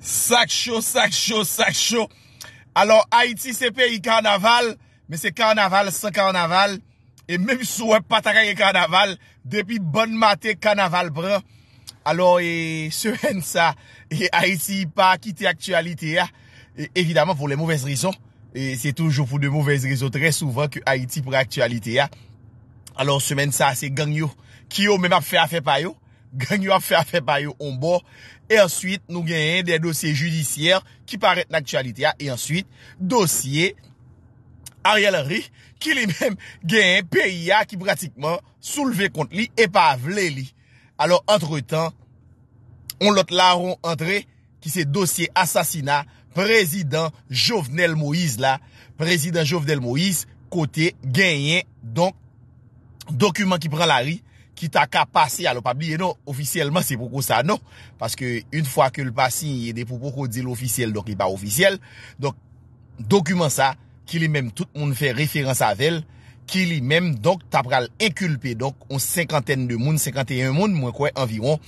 Sak chou, sak chou, sak chou Alors Haïti se pe yi karnaval Men se karnaval se karnaval Et mèm sou wè patara yi karnaval Depi bon matè karnaval brè Alors semen sa Et Haïti pa kite aktualite ya Evidemment pou lè mouvès rizon Et se toujou pou lè mouvès rizon Très souvent ki Haïti pre aktualite ya Alors semen sa se ganyou Ki yo mèm ap fè a fè payou Ganyou ap fè ap fè pa yo ombò E answit nou genyen de dosye judisyèr Ki paret n'aktualite ya E answit dosye Ariel Ri Ki li menm genyen PIA Ki pratikman souleve kont li E pa avle li Alors antre tan On lot laron antre ki se dosye asasina Prezident Jovenel Moïse la Prezident Jovenel Moïse Kote genyen Dokument ki pran la Ri Ki ta ka pasi alo pa biye nou, ofisyeleman se poukou sa nou. Paske yon fwa ke l pasi, yon e de poukou di l ofisyele, dok yon pa ofisyele. Dok, dokumen sa, ki li menm, tout moun fè referans avèl, ki li menm, dok, ta pral ekulpe, dok, on sèkanten de moun, sèkanten yon moun, mwen kwen, anviron,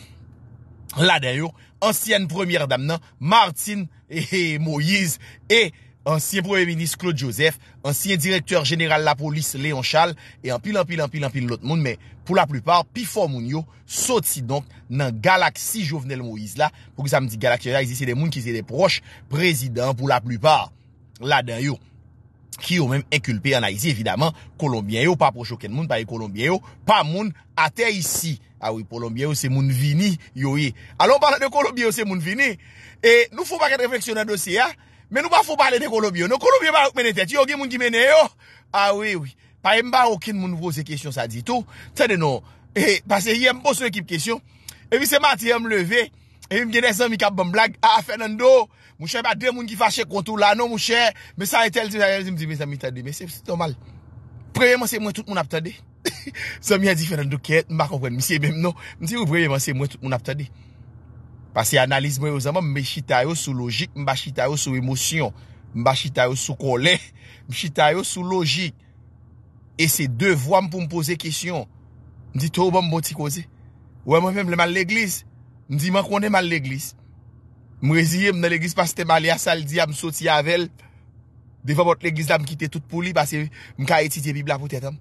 la dayou, ansyen premièr dam nan, Martin, ehe, eh, Moïse, ehe. Ansyen Premier Ministre Claude Joseph, ansyen Direktur General la Police Léon Charles et en pile en pile en pile en pile l'autre moun. Mais pour la plupart, pi fort moun yo, saouti donc nan Galaxie Jovenel Moïse la. Pour que ça me dit Galaxie Jovenel Moïse, c'est des moun qui c'est des proches présidents pour la plupart. Là-dedans yo, qui yo même est culpé en Aïsi, évidemment, Colombien yo. Pas proche aucun moun, pas Colombien yo, pas moun ater ici. Ah oui, Colombien yo, c'est moun vini, yo oui. Allons parler de Colombien yo, c'est moun vini. Et nous faut pas qu'être réflexionnaire de ça, hein. Men nou ba fò pale de Kolobyo, nou Kolobyo ba ruk menen tet, yo gen moun ki menen yo. A ah oui, oui, pa yon ba oken moun vro se kèsyon sa di tout. Tè de nou, e, pase yon mbon se ekip kèsyon. Ewi se mati yon mleve, ewi mgenè zan mi kap bon blag. A, non, Fernando, mwen chè ba de moun ki fache kontou la, nou mwen chè. Mwen sa etel, mwen se mwen dit, mwen se mwen dit, mwen se mwen dit, mwen se mwen dit. Sè normal, preveman se mwen tout moun ap tèdè. Zan mi a di Fernando ke, mwen pa kompwen, mwen se mwen nou. Mwen se mwen preveman Basi analizmoy ozaman, mbe chitayo sou logik, mba chitayo sou emosyon, mba chitayo sou kolè, mba chitayo sou logik. E se devwa m pou m pose kisyon, mdi tou m bon, bon ti kose. Ouè mwen mèm lèman l'eglis, mdi mwen kone man l'eglis. Mbe rezye m nan l'eglis pasi te m alè a saldi a m soti avel. Devwa m bot l'eglis la m kite tout pou li basi m ka eti diye bib la potet am.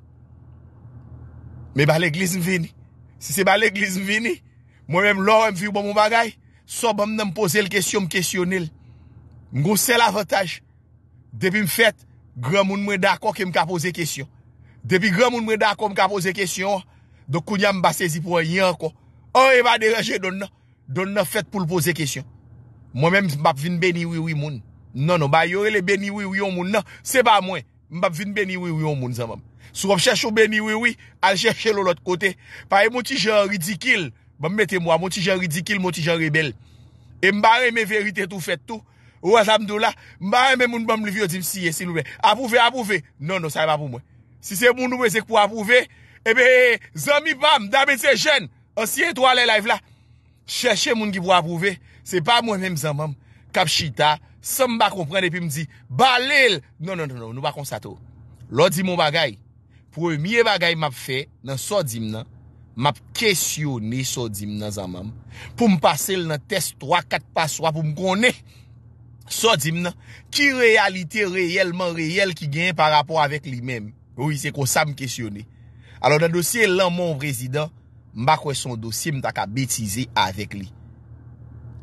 Mbe man l'eglis m vini. Si se man l'eglis m vini, mwen m lò m vio bon m bagay. So bom nan m pose l kestyon m kestyonil. M gouse l avataj. Depi m fet, gran moun mwe dako ke m ka pose kestyon. Depi gran moun mwe dako m ka pose kestyon, do kounyan m ba sezi pou an yanko. An e ba dereje don nan. Don nan fet pou l pose kestyon. Mwen men m bap vin beni wii wii moun. Nan nan, ba yore le beni wii wii yon moun nan. Se ba mwen, m bap vin beni wii wii yon moun zan mwen. Sou wap chesho beni wii wii, al cheshe l ot kote. Pa e mouti jen ridikil, Mwen mette mwen, mwen ti jan ridikil, mwen ti jan rebel. E mba reme verite tou fet tou. Ou a zanm do la, mba reme mwen mwen mwen mwen mwen mwen mwen mwen mwen. Siye siye, apouve, apouve. Non, non, sa yon e apou mwen. Si se mwen mwen mwen zek pou apouve, ebe, zanm i bam, damete jen, osye to alay laiv la. Cherche mwen ki pou apouve, se pa mwen mwen mwen mwen mwen mwen mwen mwen. Kapshita, samba komprende pi mdi. Balil, non, non, non, non, nou bakon sato. Lo di mwen bagay, pwemye bagay M ap kesyonè so dim nan zanman. Pou m pase l nan test 3-4 paswa pou m konè. So dim nan. Ki realite reyelman reyel ki gen par rapport avèk li men. Oui, se kon sa m kesyonè. Alors nan dosye lan mon prezident, m bakwe son dosye m tak ap betize avèk li.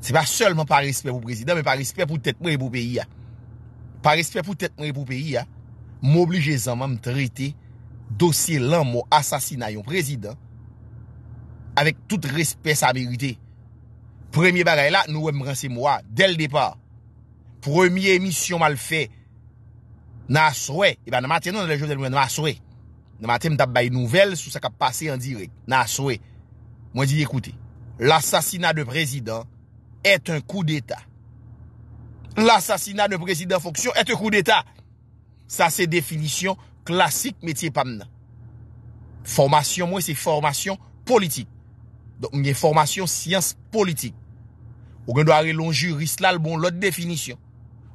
Se pa selman pa respè pou prezident, me pa respè pou tèt mè pou peyi ya. Pa respè pou tèt mè pou peyi ya, m oblige zanman m trite dosye lan m ou asasina yon prezident avèk tout respè sa mérite. Premye bagay la, nou wèm rase mwa, del depa. Premye misyon mal fè, nan souè, e eh ba nan matè nou nan lè jòp zèl mwen nan non, souè, nan matè m tap bay nouvel sou sa kap pase yon direk, nan souè. Mwen di l'ekoute, l'assassinat de prezident et un kou d'Etat. L'assassinat de prezident fonksyon et un kou d'Etat. Sa se definisyon klasik metye pamna. Formasyon mwen se formasyon politik. Donk mwenye formasyon siyans politik Ou gen do a re lon jurislal bon lot definisyon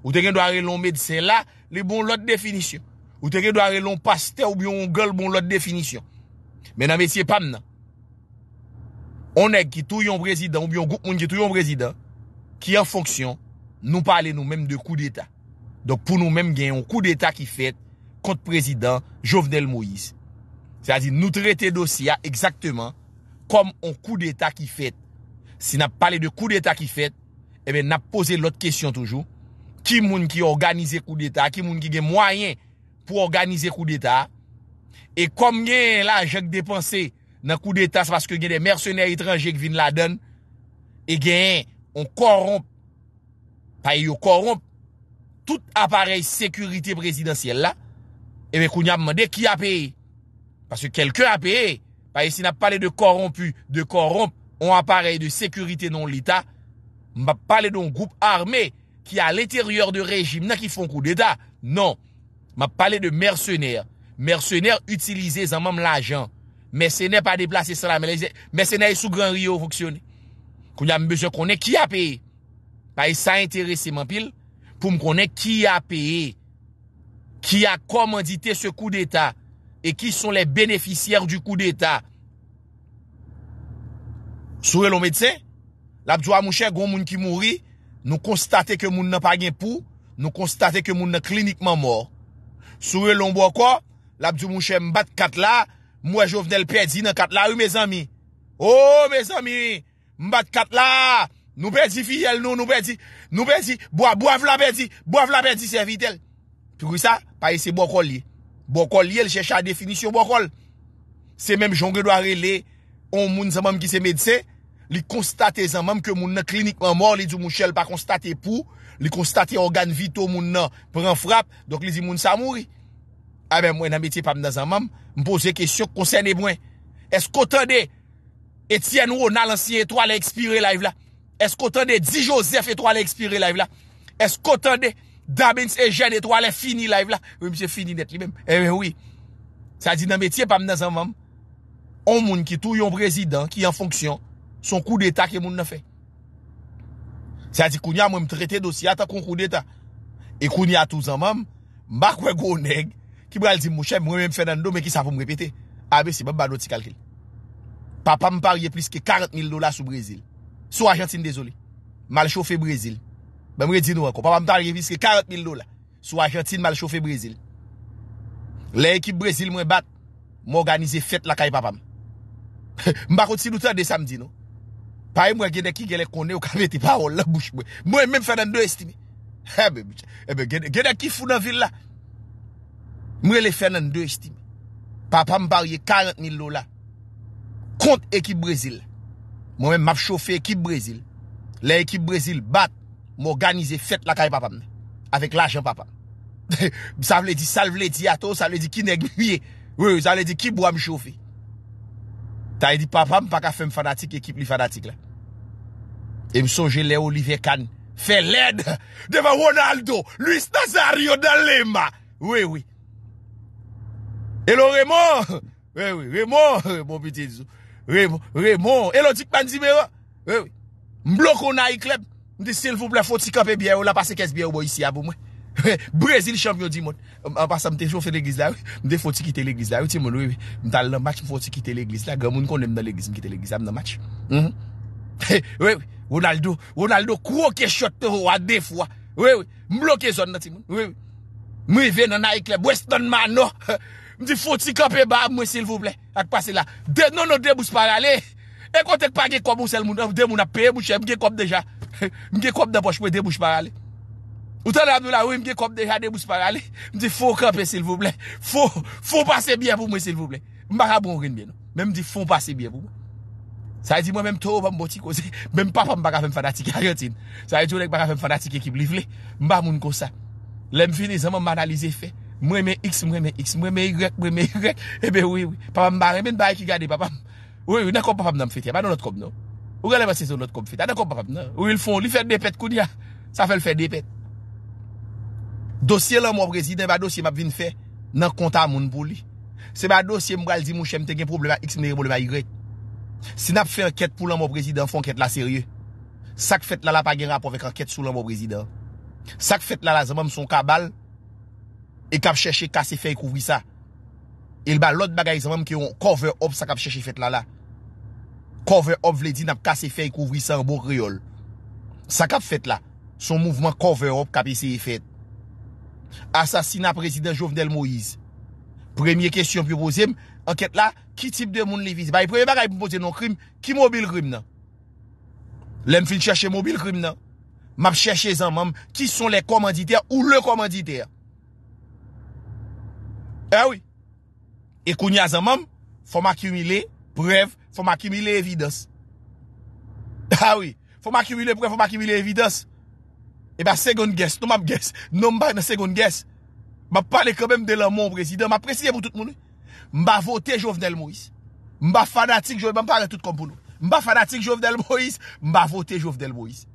Ou te gen do a re lon medse la Li bon lot definisyon Ou te gen do a re lon paste ou byon ongel Bon lot definisyon Menan mesye pam nan On ek ki tou yon prezidant Ou byon gout mwenye tou yon prezidant Ki an fonksyon nou pale nou menm de kou d'eta Donk pou nou menm gen yon kou d'eta Ki fet kont prezidant Jovenel Moïse Sa di nou trete dosya eksakteman kom on kou d'Etat ki fèt. Si nap pale de kou d'Etat ki fèt, ebe nap pose lot kèsyon toujou. Ki moun ki organize kou d'Etat, ki moun ki gen mwayen pou organize kou d'Etat, e kom gen la jèk depanse nan kou d'Etat, sa paske gen de mersenèr itranjèk vin la den, e gen on koromp, pa yo koromp, tout aparel sekurite prezidentiel la, ebe eh kou nye mwen dek ki apèye, paske kelkè apèye, Si na pale de korompu, de koromp, an aparel de sekurite non l'Etat, ma pale don goup arme ki a l'eterior de rejim, nan ki fon kou d'Etat. Non, ma pale de mersenèr. Mersenèr utilize zanman m'lajan. Mersenèr pa deplase sa la mèlèze. Mersenèr sou gran rio foksyone. Kou nyam bezon konen ki a peye. Sa enterese man pil, pou m'konen ki a peye. Ki a komandite se kou d'Etat. E ki son le beneficyèr du kou d'Etat Souwe lon medse Labdou amouchè goun moun ki mouri Nou konstate ke moun nan pa gen pou Nou konstate ke moun nan klinikman mor Souwe lon bwa kwa Labdou amouchè mbat kat la Mwa jovnel pedi nan kat la Ou me zami oh, Mbat kat la Nou pedi fiyel nou Nou pedi boav la pedi Boav la pedi servitel Pi kou sa paye se bwa kol li Bokol li el checha definisyon bokol. Se menm jongredoare li... On moun zamam ki se medse... Li konstate zamam ke moun nan klinikman mor... Li di moun chel pa konstate pou... Li konstate organ vito moun nan... Pren frap... Dok li di moun sa mouri... A men mwen nan metye pamna zamam... Mpoze kesyon konsene mwen... Eskotande... Etienne ou nan lansi etwa la ekspire la evla... Eskotande... Dijosef etwa la ekspire la evla... Eskotande... Damens e jen eto wale fini la ev la Ou mse fini net li mem Se a di nan metye pa mna zan vam On moun ki tou yon prezident Ki yon fonksyon Son kou deta ke moun na fe Se a di koun ya mwen mtrete dosi Ata kou kou deta E koun ya tou zan vam Mbakwe gwo neg Ki mwal di mwche mwen mwen mfenando Mwen ki sa pou mrepeti A ah, be si mwen bado ti kalkil Pa pa mparye plis ke 40 mil dola sou brezil Sou agensin dezoli Mal chofe brezil Mwen mwen di nou anko. Papa mwen ta reviske 40.000 do la. Sou Akertin mal choufe Brezil. Le ekip Brezil mwen bat. Mwen organize fèt la kay papa mwen. Mwen bakot si nou ta de samdi nou. Pa mwen genek ki genek kone ou kamete parol la bouche mwen. Mwen mwen fè nan do estimi. Ha be bè genek ki founan vil la. Mwen le fè nan do estimi. Papa mwen parye 40.000 do la. Kont ekip Brezil. Mwen mwen map choufe ekip Brezil. Le ekip Brezil bat. M'organize fèt lakay papam Avèk lachèm papam Sa vle di sal vle di ato Sa vle di ki negliye Sa vle di ki bwa m'chofi Ta yè di papam pa ka fèm fanatik ekip li fanatik lè E m'sojè lè Olivier Kahn Fè lèd Deva Ronaldo Luis Nazario Dan lè ma We we E lo Raymond We bon we Raymond Raymond Raymond E lo dikman di mè wè We we M'blokou nan yè klem Mwen di sil vouple foti kape biye ou la pase kes biye ou bo yisi abou mwen Brésil champion di moun Anpasa mwen te fò fè l'eglise la ou Mwen di fò ti kite l'eglise la ou ti moun Mwen tal nan match mwen fò ti kite l'eglise la Gamoun kon nem nan l'eglise mwen kite l'eglise la mwen nan match Wè wè Ronaldo kroke shot te ou a de fwa Wè wè Mwen vè nan a ikle Western man no Mwen di foti kape ba mwen sil vouple Ak pase la E kontek pa gekop mwen sel moun Mwen apè mwen chè mwen gekop deja Mge kop de boche mwen debouche parale Ou tan amdou la ou mge kop deja debouche parale Mdi fou kapye silvouble Fou pase bie pou mwen silvouble Mba ka bon rin bie nou Mwen mdi fou pase bie pou mwen Sa yi di mwen non. menm to ou mwen botik ose Mwen mpapa mwen baka fèm fanatike Sa yi di mwen mwen baka fèm fanatike ki blifle Mba moun kosa Lem fini zanman manalize fe Mwen mwen x, mwen mwen x, mwen mwen y, mwen mwen y Ebe eh oui oui Mba remen baye ki gade papam Oui oui, ne kom papam nan fete Manonot kom nou Ou gale mwen se son not konp fèt? A de konp prèp nan? Ou il fon li fèt depèt koun ya? Sa fèl fèt depèt. Dosye lè mwen prezident, ba dosye mwen vin fèt, nan konta moun pou li. Se ba dosye mwen gale zi mwen chèm te gen problemat, x mwen eri mwen lè mwen yre. Se nap fèt kèt pou lè mwen prezident, fon kèt la serye. Sak fèt lè la pa gen rap pou vèk an kèt sou lè mwen prezident. Sak fèt lè la zè mwen son kabal, e kap chèche kase fèk kouvri sa. El ba lot bagay zè mwen ki yon cover Cover-up vle di nap kase fey kouvri sarbo kriol. Sa kap fet la? Son mouvment cover-up kap eseye fet. Asasina prezident Jovnel Moïse. Premye kestyon pi bozem, anket la, ki tip de moun le vize? Ba e premye bagay pou bozem non krim, ki mobil krim nan? Lem fin chache mobil krim nan? Map chache zan mam, ki son le komanditer ou le komanditer? Eh e wè, e kounye zan mam, fòm akumile, brev, Fò m akimile evidos. Ha wè. Fò m akimile pre, fò m akimile evidos. E ba segoun ges, nou m ap ges. Nou m bak nan segoun ges. M ap pale kwenm de la moun prezident. M ap preside pou tout moun. M ba vote Jovenel Moïse. M ba fanatik Jovenel Moïse. M ba vote Jovenel Moïse.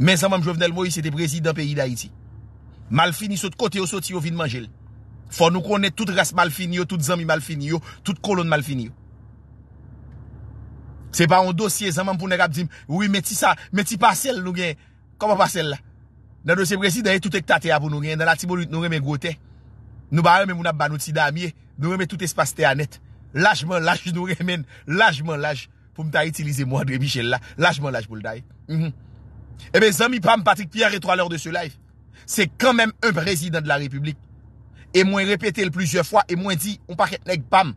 Men san m am Jovenel Moïse ete prezident peyi da iti. Mal fini sot kote yo sot yo vin manjel. Fò nou konet tout ras mal fini yo, tout zami mal fini yo, tout kolon mal fini yo. Se pa an dosye, zanman pou ne rap zim, oui, meti sa, meti pa sel nou gen, koma pa sel la? Nan dosye prezident, e tout ek tate apou nou gen, nan la tibou lout nou reme grote, nou ba reme moun ap banout si da amye, nou reme tout espaste anet, lajman laj nou remen, lajman laj, pou mta itilize mwa de michel la, lajman laj pou l'day. Mhm. Ebe eh zanmi pam, Patrick Pierre, etro alor de se live, se kanmen un prezident de la republik, e mwen repete l plusye fwa, e mwen di, on paket neg pam,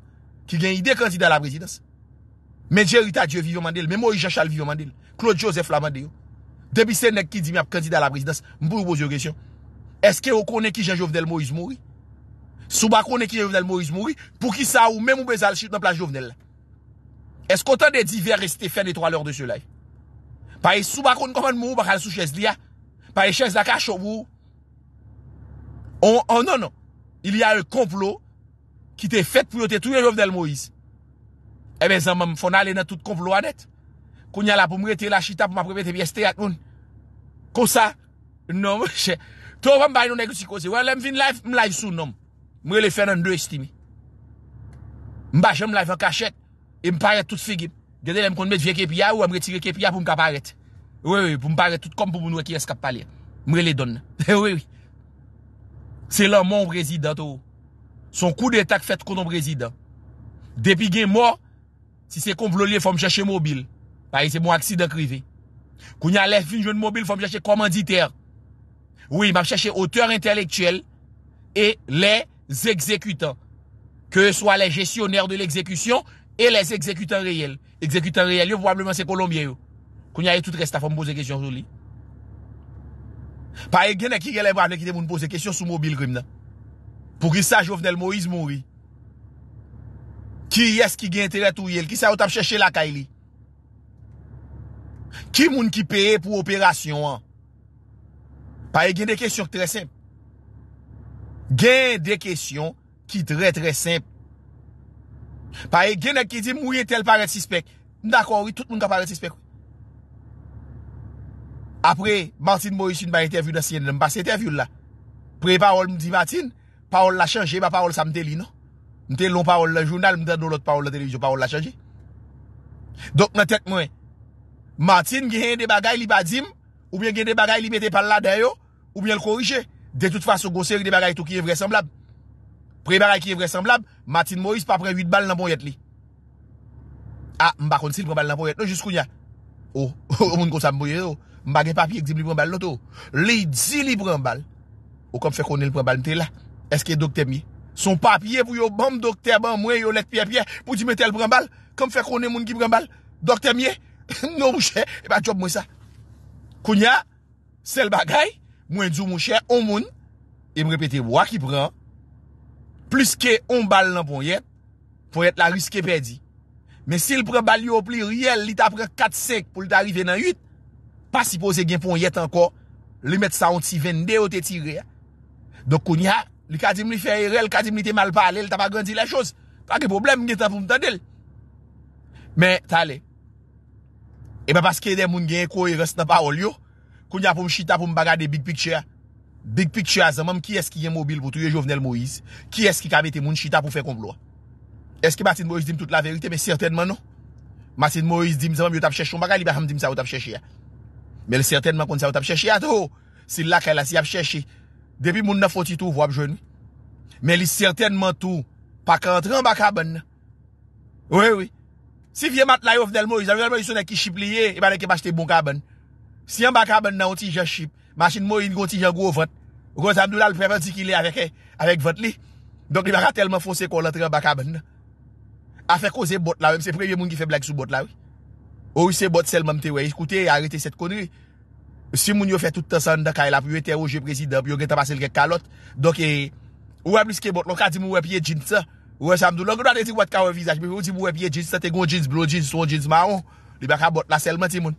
ki gen ide kandida la prezident se, Medjeri ta diyo vivyo mandil, me mori jachal vivyo mandil Claude Joseph la mandil Debise nek ki di mi ap kandida la prezidans Mpou yu boz yo gesyon Eske yo konen ki jen Jovenel Moriz mori Souba konen ki jen Jovenel Moriz mori Pou ki sa ou men mou bezal chit nan plaj Jovenel Eskotan de di ver Esti te fen etro alor de soula Pari souba konen koman mori bakal sou ches liya Pari ches laka chobou On non, non Il y a e complot Ki te fet pou yote tou yon Jovenel Moriz Ebe eh zan mam fon ale nan tout konp lo anet. Koun ya la pou mre te la chita pou m aprepe te bi este ak moun. Kousa. Non mwen che. To mwen bay nou nekousi kouze. Wan lem vin live m live sou nom. Mre le fè nan do estimi. Mba jen m live an kachet. E m paret tout figip. Gede lem kon met vie kepi ya ou m retire kepi ya pou m ka paret. Wè wè wè pou m paret tout kom pou m wè ki eskap pale. Mre le don. Wè wè wè. Se lan moun brezidant ou. Son kou de etak fèt konon brezidant. Depi gen mwen. Si se konvlo liye fòm chache mobil Pa yi se mwak bon si dekrive Koun ya le finjwen mobil fòm chache komanditer Ou yi mwak chache oteur intelektuel E les ekzekutan Ke yon soa le jesyoner de l'ekzekution E les ekzekutan reyel Ekzekutan reyel yon vwableman se kolombye yo Koun ya yon tout resta fòm pose kesyon sou li Pa yi genne ki gele vwableman ki devoun pose kesyon sou mobil krim nan Pou ki sa jovnel Moise Mouri Ki yes ki gen teret ou yel? Ki sa wot ap chèche lakay li? Ki moun ki peye pou operasyon an? Paye gen de kèsyon ki trè simp. Gen de kèsyon ki trè trè simp. Paye gen de kèsyon ki di mouye tel paret sispek. Ndakou wè tout moun ka paret sispek. Apre, Martin Mouissine ba interview da sien. Ndakou mouye tout moun ka paret sispek. Apre, Martin Mouissine ba interview da sien. Apre, Martin Mouissine ba interview da sien. Mwen te loun parol la jounal, mwen te loun parol la televizyon, parol la chanji. Dok mwen tek mwen. Matin genye de bagay li ba zim, ou bien genye de bagay li bete pal la dayo, ou bien l korije. De tout fasyo goseyre de bagay tou ki evre semblab. Pre bagay ki evre semblab, Matin Moïse pa pre 8 bal nan po yet li. Ha, ah, mba kon si l pre bal nan po yet, nou jis kounya. Ou, ou moun konsa mboye ou, mba genye papye ek zim li pre bal noto. Li di li pre bal. Ou kom fe konen l pre bal mte la. Eske dok temye. Son papye pou yo bam dokter ban mwen yo lek piye piye pou di mwen tel prembal kam fe konen moun ki prembal Dokter miye, nou mwen chè, e pa job mwen sa Kounia, sel bagay mwen djou mwen chè, on moun e mwen repete, wak ki preman plus ke on bal nan pon yet pou et la riske perdi men si l prembal yo pli riyel li ta pre 4-5 pou li ta rive nan 8 pas si pose gen pon yet anko li met sa on ti vende ou te tire Dok kounia Li ka zim li fey re, li ka zim li te malpale, li ta pa grandzi la chos. Ta ki problem genye ta pou mtadele. Men, tale. E ba paske den moun genye kou e rast na paol yo. Koun jan pou m chita pou m baga de big picture. Big picture a zanman, ki eski gen mobile pou tou yo jovenel Moise? Ki eski ka metem moun chita pou fey konplo? Eski Matin Moise dim tout la verite, men certainman non? Matin Moise dim zanman yo tap chesho m baga, li ba ham dim sa ou tap cheshe ya. Men certainman kon sa ou tap cheshe ya, tou. Sil la kè la si ap cheshe. Depi moun nan foti tou vo ap jouni. Men li certainman tou. Pak antre an baka ban nan. Ouye ouye. Si vye mat la yo fnel moun. Yon san yon ki ship liye. Emane ki pa chete bon ka ban. Si an baka ban nan ou ti jen ship. Masin moun yon ki ou ti jen go vot. Ou kon zan moun la l prevenci ki li e, avek vot li. Donk li baka telman fonse kon lantre an baka ban nan. Afek ose bot la ou. Mse preye moun ki fe blag sou bot la ou. Ou yose bot sel moun te we. Eskute, arete set konri. Si moun yo fè tout tè sèndè kè yè la pou yè tè yo jè presidèp, yò gen tè basè lè kè kalot, dokè eh, ouè blis kè bot lò, kè di moun ouè piye jinsè, ouè samdou lò, gwen anè ti wè tè kè ouè vizaj, mè ouè di moun ouè piye jinsè, tè gen jins blon, jins son, jins maron, li baka bot la selman ti moun.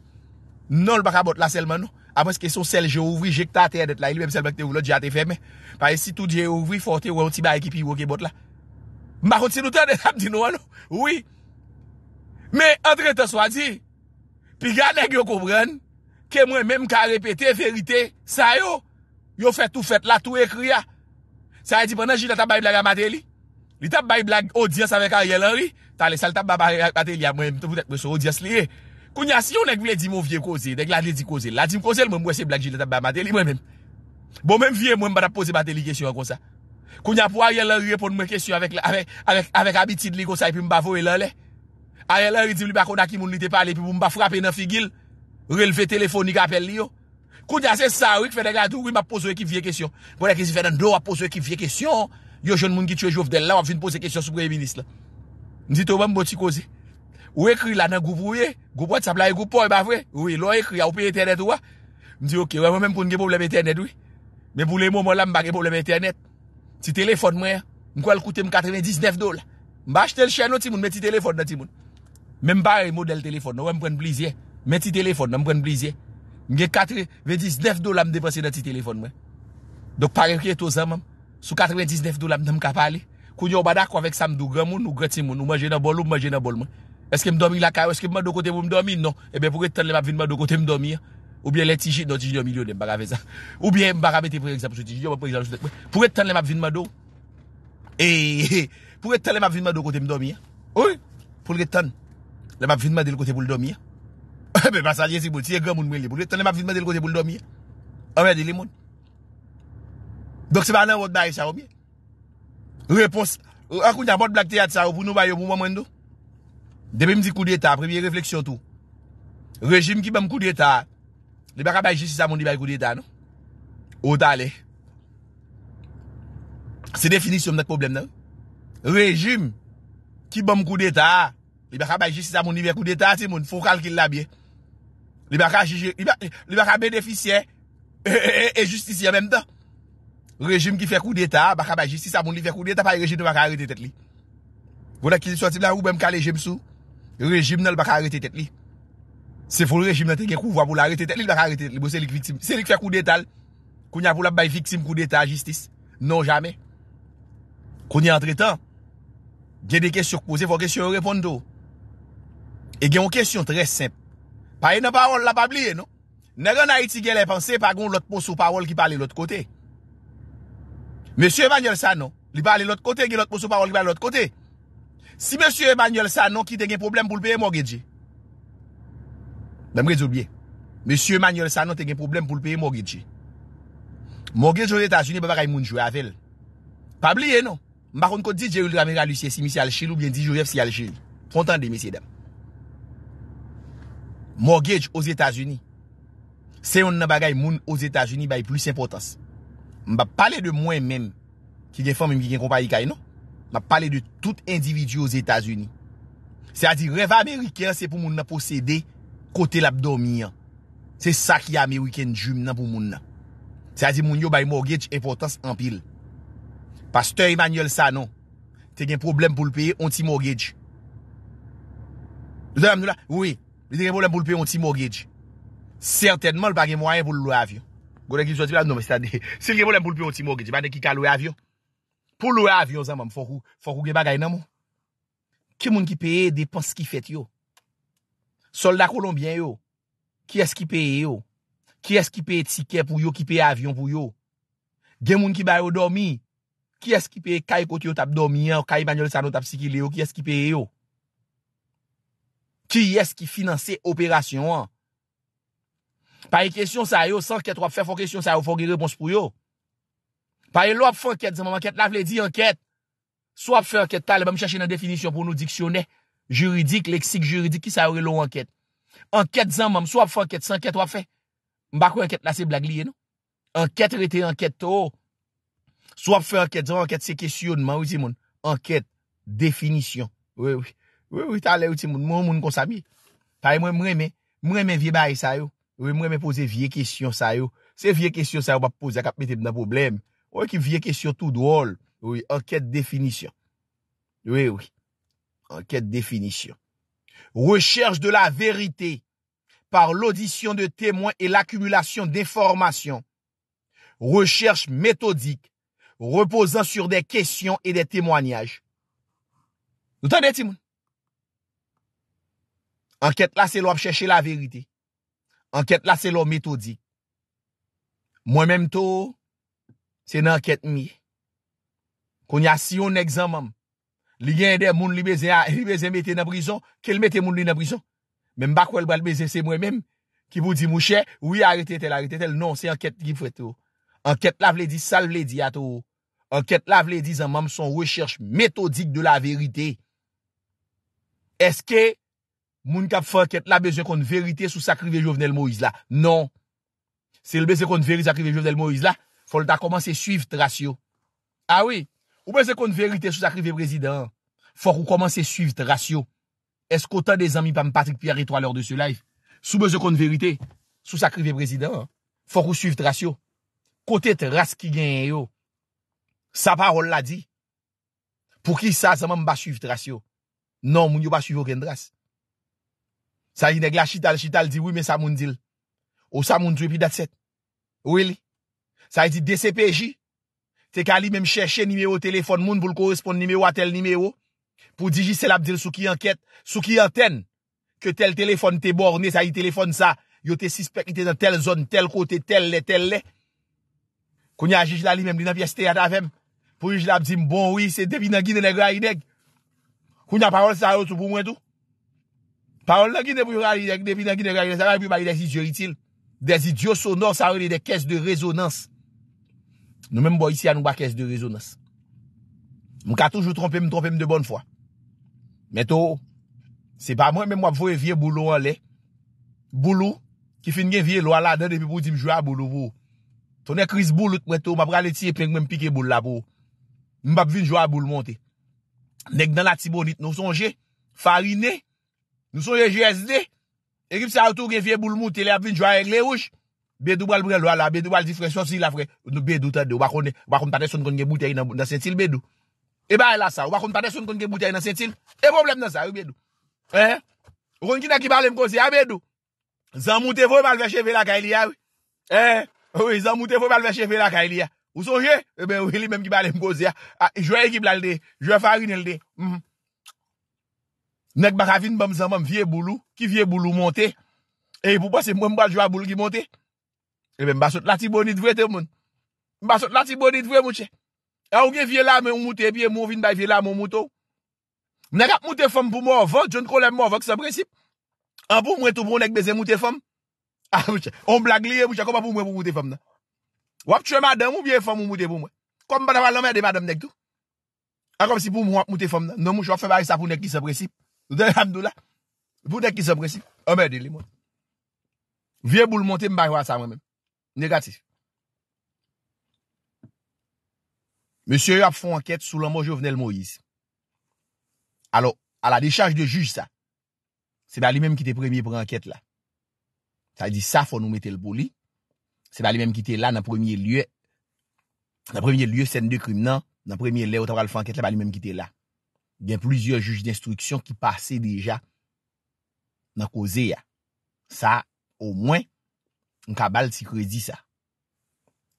Non li baka bot la selman nou, apè sè ke son sel jè ouvri, jè kè ta tè yè net la, ili mèm sel bak te ou lò, jè a te fè mè, pè ke mwen menm ka repete verite, sa yo, yo fet tou fet la, tou ekria, sa yo di pwene jile tabay blag amateli, li tabay blag odias avèk a ye lorri, talè sal tabay blag amateli ya mwenm, te pwèk mwenso odias li e, kounya si yon ek vle di mwen vye koze, dek la di koze, la di mwen koze, mwen mwen mwen se blag jile tabay amateli, mwen menm, bon menm vye mwen mwen mwen ap pose bateli kesyon akonsa, kounya pou a ye lorri repon mwen kesyon avèk abitid li konsa epi mba vwe lorre, a ye l Releve telefon ni ka apel li yo Kou di ase sa wik fè de gandou wim ap pose wik ki fye kesyon Bwè wè ki si fè nan do ap pose wik ki fye kesyon Yo joun moun ki tue jow fdel la wap vin pose kesyon sou brey minis la Ndi to wè mbo ti kozi Wè kri la nan goup wè Goup wè ti saplare goup wè mba wè Wè lò wè kri a wpe internet wè Ndi ok wè mwen mwen mpounge probleme internet wè Mwen mboule moun moun la mbagge probleme internet Ti telefon mwen Mwen kwa l koute m 99 dola Mba achete l chen nou ti moun mwen ti telefon nou ti moun Mwen ti telefon nan mwen pren blizye. Mwen gen 99 do la mwen deprese nan ti telefon mwen. Dok pare kre to san mwen. Sou 99 do la mwen nan mwen kapale. Kou nyo mwen badakwa vek sa mdou. Gran moun ou greti moun. Ou manje nan bol ou manje nan bol mwen. Eske mdomi la kare ou eske mwen do kote mwen mdomi non. Ebe pou reten le map vinman do kote mdomi ya. Ou bien le tijit nan tijit yon milyon mwen baraveza. Ou bien mbarame te prensap sou tijit yon. Pou reten le map vinman do. E, pou reten le map vinman do kote mdomi ya. Ou e. Pou Mwen pasadyen si bon, si ye gwa moun mwen li pou li. Tounen mwen vide mwen deli kote pou l do mwen. A mwen di li moun. Dok se ba nan wot baye sa ou mwen. Repos. A koun ya bot blak teyat sa ou pou nou baye ou pou mwen mwen do. Demi mzi kou de ta, premiye refleksyon tou. Rejim ki bèm kou de ta, li bè ka baye jisi sa moun li baye kou de ta nou. Ou ta le. Se definisyon mwen ak problem nou. Rejim ki bèm kou de ta, li bè ka baye jisi sa moun li baye kou de ta si moun. Fou kalkil la biye. Li baka beneficyen e justisi an menm dan. Rejim ki fe kou deta, baka ba justice a moun li fe kou deta, pa rejim li baka arete e, e, e, tet li. Vona ki sou atib la ou menm ka rejim sou, rejim nan li baka arete tet li. Se foun rejim nan te gen kou vwa pou la arete tet li, li baka arete tet li, se li fe kou detal, kou ni apou la baye viksim kou deta justice. Non jame. Kou ni antre tan, gen de kesyon kpose, fwa kesyon reponde do. E gen yon kesyon tre simple. Pa yon parol la pa bliye nou Nè gen a iti gen lè panse Pa gen lòt poso parol ki pale lòt kote Mèsyo Emmanuel Sanon Li pale lòt kote gen lòt poso parol ki pale lòt kote Si mèsyo Emmanuel Sanon Ki te gen problem pou l'pèye mò gèdje Dèm rezo bie Mèsyo Emmanuel Sanon te gen problem pou l'pèye mò gèdje Mò gèdje ou l'Etats-Unis Ba baka yon mounjwe avel Pa bliye nou Mbakoun kote di djè ou l'drami ralusye si misi al chil Ou bien di juref si al chil Fontande misi dèm Mortgage aux Etats-Unis Se yon nan bagay moun aux Etats-Unis Bay plus importans Mba pale de mwen men Ki gen fom mwen mwen gen kompanyi kay nou Mba pale de tout individu aux Etats-Unis Se a di rev amerikyan Se pou moun nan posede Kote labdomi yan Se sa ki Ameriken jim nan pou moun nan Se a di moun yo bay mortgage importans Anpil Pasteur Emmanuel sa nan Se gen problem pou l'peye anti-mortgage Lè mnou la Oui oui Li de gen pou lem pou lupen yon ti mogedi Sertenman l pa gen mwoyen pou lou avyon Gou den ki sou ti pelan nomen stade Si li gen pou lem pou lupen yon ti mogedi Mwane ki kal lou avyon Pou lou avyon zan mwam Fokou gen bagay nan mw Ki moun ki peye depans ki fet yo Solda kolombien yo Ki es ki peye yo Ki es ki peye tike pou yo Ki peye avyon pou yo Gen moun ki baye yo domi Ki es ki peye kay koti yo tap domi Kay manyele sanon tap sikile yo Ki es ki peye yo Ki yes ki finanse operasyon an? Pari kesyon sa yo, san ket wap fe, fon kesyon sa yo, fon ge repons pou yo. Pari lo wap fon ket zan, an ket la vle di, an ket. So wap fe an ket ta, le bèm chache nan definisyon pou nou diksyone, juridik, leksik juridik, ki sa yo re lo an ket. An ket zan mèm, so wap fe an ket, san ket wap fe? Mbak wè an ket la se blag liye nou? An ket rete an ket to. So wap fe an ket zan, an ket se kesyon, mwen wize moun, an ket, definisyon, wè wè. Mwen mwen vi bay sa yo Mwen mwen pose vie kisyon sa yo Se vie kisyon sa yo pa pose akap mwen te bina problem Oye ki vie kisyon tout douol Oye anket definisyon Oye oye Anket definisyon Recherche de la verite Par l'audisyon de temwen E l'akumulasyon de formasyon Recherche metodik Reposan sur de kisyon E de temwanyaj Oye anket definisyon Anket la se lo ap chèche la verite. Anket la se lo metodik. Mwen mèm tou, se nan anket mi. Kon ya si yon nèk zan mèm. Li gen de moun li beze, li beze metè nan brison, kel metè moun li nan brison? Mèm bak wèl bal beze se mwen mèm, ki bou di mouchè, wèy aritè tel, aritè tel, non, se anket gifwè tou. Anket la vle di, sal vle di atou. Anket la vle di zan mèm, son wèchèche metodik de la verite. Eske, Moun kap fwa ket la beze kon verite sou sakri ve jovenel Moïse la. Non. Se l beze ah kon verite sou sakri ve jovenel Moïse la, fwa l ta komanse suiv trasyo. Awi. Ou beze kon verite sou sakri ve prezident, fwa kou komanse suiv trasyo. Esk koutan de zanmi pan Patrick Pierre et toi lor de se live, sou beze kon verite sou sakri ve prezident, fwa kou suiv trasyo. Kote trasyo ki gen yo. Sa parol la di. Pou ki sa zanman ba suiv trasyo. Non, moun yo ba suiv oken drasyo. Sa yi neg la chital chital di, oui men sa moun dil. Ou sa moun dwi pi dat set. Oui li. Sa yi di DCPJ, te ka li menm cheshe nimeyo telefon moun pou l'koresponde nimeyo a tel nimeyo, pou diji sel ap dil sou ki anket, sou ki anten, ke tel telefon te borne, sa yi telefon sa, yo te sispek, yi te nan tel zon, tel kote, tel le, tel le. Kouni aji jilali menm li nan vieste ya davem, pou yi jilal ap di, m bon wii se debi nan gine neg a yi neg. Kouni a parol sa yo sou pou mwen tou, Parol la gine pou yon rari, devine gine rari, zara yon bari desi djuritil, desi djur sonor, sarili de kes de rezonans. Nou menm bo yisi anou ba kes de rezonans. Mwen ka toujou trompe m, trompe m de bon fwa. Mwen tou, se pa mwen menm wap vouye vie boulou an le, boulou, ki fin gen vie lwa la, den de mi pou di m joua boulou vou. Tonnen kris boulout mwen tou, mwen praleti e penk menm pike boul la pou. Mwen bap vin joua boul monti. Nen gden la ti bonit, nou sonje, farine, Nou sonye GSD, ekip sa outou ge fye boul mouti le ap vin jwa regle ouj. Bedou bal brel wala, bedou bal difresyon si la fre. Nou bedou ta de, wakon ne, wakon pate son kon ge boute yi nan sentil bedou. E ba elasa, wakon pate son kon ge boute yi nan sentil, e problem nan sa, e bedou. Eh, wakon ki na ki bale mkosi, a bedou. Zan mouti fwe malveche ve la kaili ya, e. Eh, zan mouti fwe malveche ve la kaili ya. Ou sonje, e ben wili menm ki bale mkosi ya. Jwe ekip la lde, jwe farine lde, mhm. Nèk baka vin bèm zan mèm vie boulou, ki vie boulou montè. E pou pasè mwen mba jwa boulou ki montè. E bèm basot la ti bonit vwè te moun. Basot la ti bonit vwè mwen chè. E a ou gen vie la mèm ou moutè, e biye mou vin bay vie la mou moutò. Nèk ap moutè fòm pou mò avò, joun kolè mò avò ki sa presip. An pou mwen tou pou nèk bezè moutè fòm. A ah, mwen chè, on blag liye mwen chè, kom an pou mwen pou moutè fòm nan. Wap chè madèm ou vie fòm ou moutè moun mwen. Kom ban aval Souten yon hamdou la, pou dek ki se presi, ome de li mwen. Vye bou l monti mba yon sa mwen men, negati. Monsen yon ap foun anket, sou lombo jo vnen l Moïse. Alo, ala dechache de juj sa, se ba li menm ki te premye pou anket la. Sa di sa foun nou mette l boli, se ba li menm ki te la nan premye lye. Nan premye lye sen de krim nan, nan premye le ou ta pral foun anket la, ba li menm ki te la. gen plizye juj di instruksyon ki pase deja nan koze ya. Sa, ou mwen, mkabal si kredi sa.